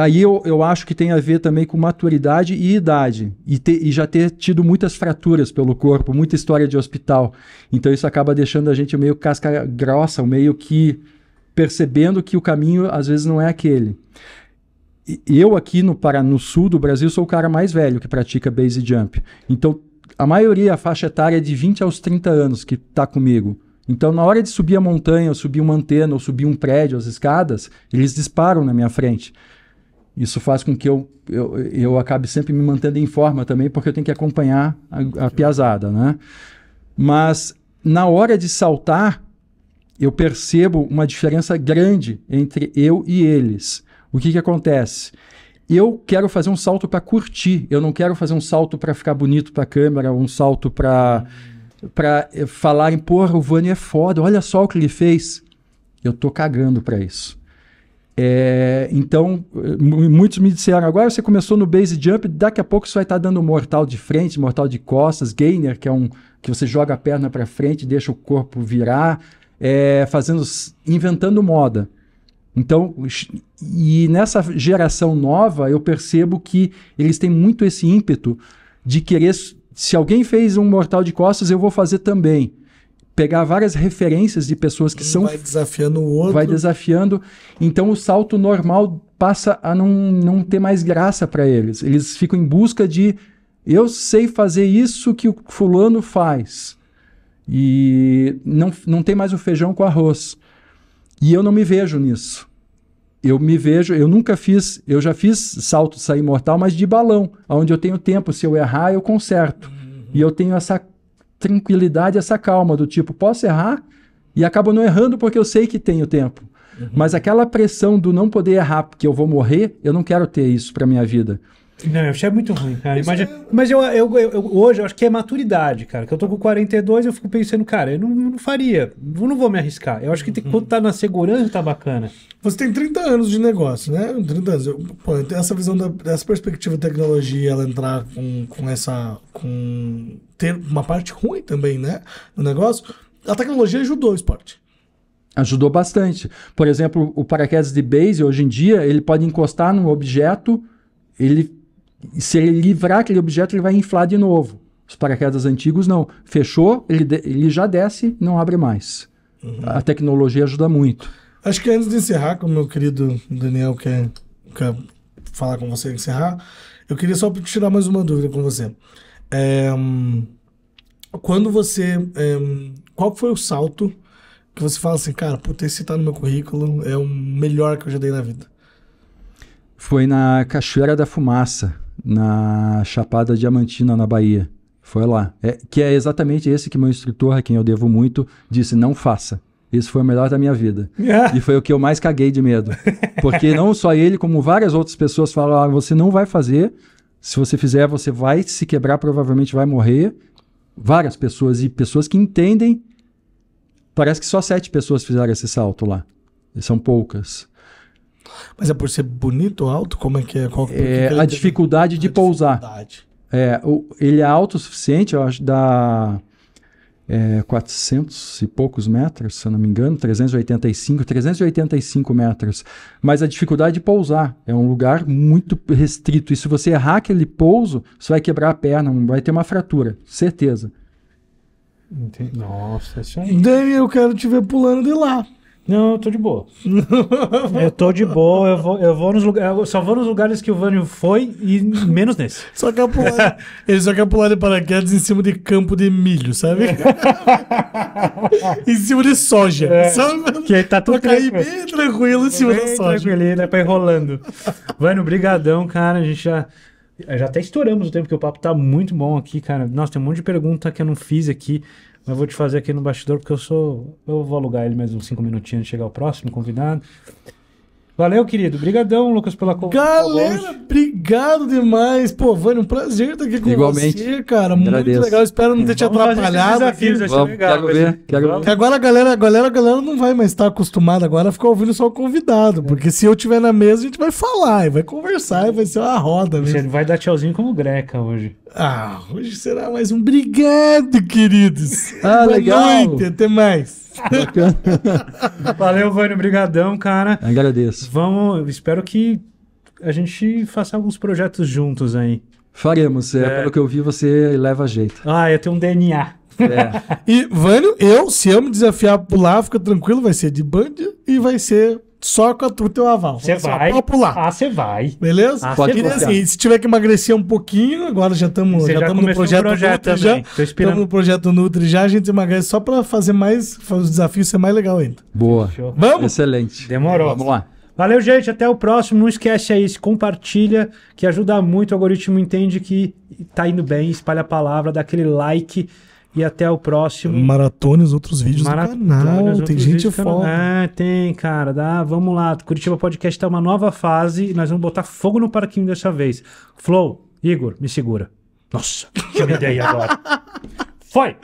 Aí eu, eu acho que tem a ver também com maturidade e idade. E, te, e já ter tido muitas fraturas pelo corpo, muita história de hospital. Então isso acaba deixando a gente meio casca grossa, meio que percebendo que o caminho às vezes não é aquele. Eu aqui no, para, no sul do Brasil sou o cara mais velho que pratica base jump. Então, a maioria, a faixa etária é de 20 aos 30 anos que está comigo. Então, na hora de subir a montanha, ou subir uma antena, ou subir um prédio, as escadas, eles disparam na minha frente. Isso faz com que eu, eu, eu acabe sempre me mantendo em forma também, porque eu tenho que acompanhar a, a piazada, né? Mas na hora de saltar, eu percebo uma diferença grande entre eu e eles. O que, que acontece? Eu quero fazer um salto para curtir, eu não quero fazer um salto para ficar bonito para a câmera, um salto para para eh, falarem, porra, o Vani é foda, olha só o que ele fez. Eu tô cagando para isso. É, então, muitos me disseram: agora você começou no base jump, daqui a pouco você vai estar tá dando mortal de frente, mortal de costas, gainer, que é um que você joga a perna para frente, deixa o corpo virar, é, fazendo, inventando moda. Então, e nessa geração nova, eu percebo que eles têm muito esse ímpeto de querer. Se alguém fez um mortal de costas, eu vou fazer também. Pegar várias referências de pessoas que um são. Vai desafiando o outro. Vai desafiando. Então, o salto normal passa a não, não ter mais graça para eles. Eles ficam em busca de. Eu sei fazer isso que o fulano faz. E não, não tem mais o feijão com arroz. E eu não me vejo nisso. Eu me vejo, eu nunca fiz, eu já fiz salto de sair mortal, mas de balão, onde eu tenho tempo, se eu errar, eu conserto. Uhum. E eu tenho essa tranquilidade, essa calma do tipo, posso errar e acabo não errando porque eu sei que tenho tempo. Uhum. Mas aquela pressão do não poder errar porque eu vou morrer, eu não quero ter isso para minha vida. Não, eu achei muito ruim, cara. Imagina, é... Mas eu, eu, eu, hoje eu acho que é maturidade, cara. Que eu tô com 42 eu fico pensando, cara, eu não, não faria. Eu não vou me arriscar. Eu acho que uhum. quando tá na segurança tá bacana. Você tem 30 anos de negócio, né? 30 anos. Eu, pô, eu tenho essa visão, da, dessa perspectiva da tecnologia, ela entrar com, com essa. com. ter uma parte ruim também, né? No negócio. A tecnologia ajudou o esporte. Ajudou bastante. Por exemplo, o paraquedas de base, hoje em dia, ele pode encostar num objeto ele se ele livrar aquele objeto, ele vai inflar de novo. Os paraquedas antigos não. Fechou, ele, de, ele já desce não abre mais. Uhum. A tecnologia ajuda muito. Acho que antes de encerrar, como meu querido Daniel quer, quer falar com você e encerrar, eu queria só tirar mais uma dúvida com você. É, quando você. É, qual foi o salto que você fala assim, cara, puta, esse tá no meu currículo, é o melhor que eu já dei na vida? Foi na Cachoeira da Fumaça na Chapada Diamantina, na Bahia. Foi lá. É, que é exatamente esse que meu instrutor, a quem eu devo muito, disse: não faça. Isso foi o melhor da minha vida. e foi o que eu mais caguei de medo. Porque não só ele, como várias outras pessoas falaram: ah, você não vai fazer. Se você fizer, você vai se quebrar, provavelmente vai morrer. Várias pessoas e pessoas que entendem. Parece que só sete pessoas fizeram esse salto lá. E são poucas. Mas é por ser bonito, alto? Como é que é? Qual, é que a é, dificuldade de a pousar. Dificuldade. É, o, ele é autossuficiente, eu acho, dá é, 400 e poucos metros, se eu não me engano, 385, 385 metros. Mas a dificuldade de pousar é um lugar muito restrito. E se você errar aquele pouso, você vai quebrar a perna, vai ter uma fratura, certeza. Entendi. Nossa, isso aí. Daí eu quero te ver pulando de lá. Não, eu tô de boa. eu tô de boa, eu vou, eu vou nos lugares. só vou nos lugares que o Vânio foi e menos nesse. Só quer pular. ele só quer pular de paraquedas em cima de campo de milho, sabe? em cima de soja. É, sabe? Que aí tá tudo pra cair bem tranquilo em cima bem da soja. Tranquilo, ele né, pra ir rolando. Vânio, brigadão, cara. A gente já. Já até estouramos o tempo, porque o papo tá muito bom aqui, cara. Nossa, tem um monte de pergunta que eu não fiz aqui. Mas vou te fazer aqui no bastidor, porque eu sou. Eu vou alugar ele mais uns 5 minutinhos antes de chegar o próximo convidado. Valeu, querido. Obrigadão, Lucas, pela conversa. Galera, obrigado demais. Pô, Vânia, um prazer estar aqui com Igualmente. você, cara. Muito Agradeço. legal. Espero não ter te atrapalhado. Desafios, aqui. Vamos, legal, quero ver, quero ver. agora a galera, a galera, a galera não vai mais estar acostumada agora a ficar ouvindo só o convidado. É. Porque se eu tiver na mesa, a gente vai falar e vai conversar e vai ser uma roda mesmo. Você vai dar tchauzinho como greca hoje. Ah, hoje será mais um obrigado, queridos. Ah, Boa legal. noite, até mais. Valeu, Vânio, obrigadão cara. Eu agradeço. Vamos, espero que a gente faça alguns projetos juntos aí. Faremos, é, é. pelo que eu vi, você leva jeito. Ah, eu tenho um DNA. É. e, Vânio, eu, se eu me desafiar a pular, fica tranquilo, vai ser de band e vai ser só com o teu aval. Você vai. Só, pular. Ah, você vai. Beleza? Ah, Pode né, assim, se tiver que emagrecer um pouquinho, agora já estamos já já no projeto, projeto Nutri também. já. Estamos no projeto Nutri já, a gente emagrece só para fazer mais, fazer o desafio ser mais legal ainda. Boa. Fechou. Vamos? Excelente. Demorou. Vamos lá. Valeu, gente. Até o próximo. Não esquece aí, se compartilha, que ajuda muito. O algoritmo entende que tá indo bem, espalha a palavra, dá aquele like. E até o próximo. Maratone os outros vídeos Maratone, do canal. Tem gente foda. É, tem, cara. Dá, vamos lá. Curitiba Podcast é uma nova fase. Nós vamos botar fogo no parquinho dessa vez. Flow, Igor, me segura. Nossa, que ideia agora. Foi!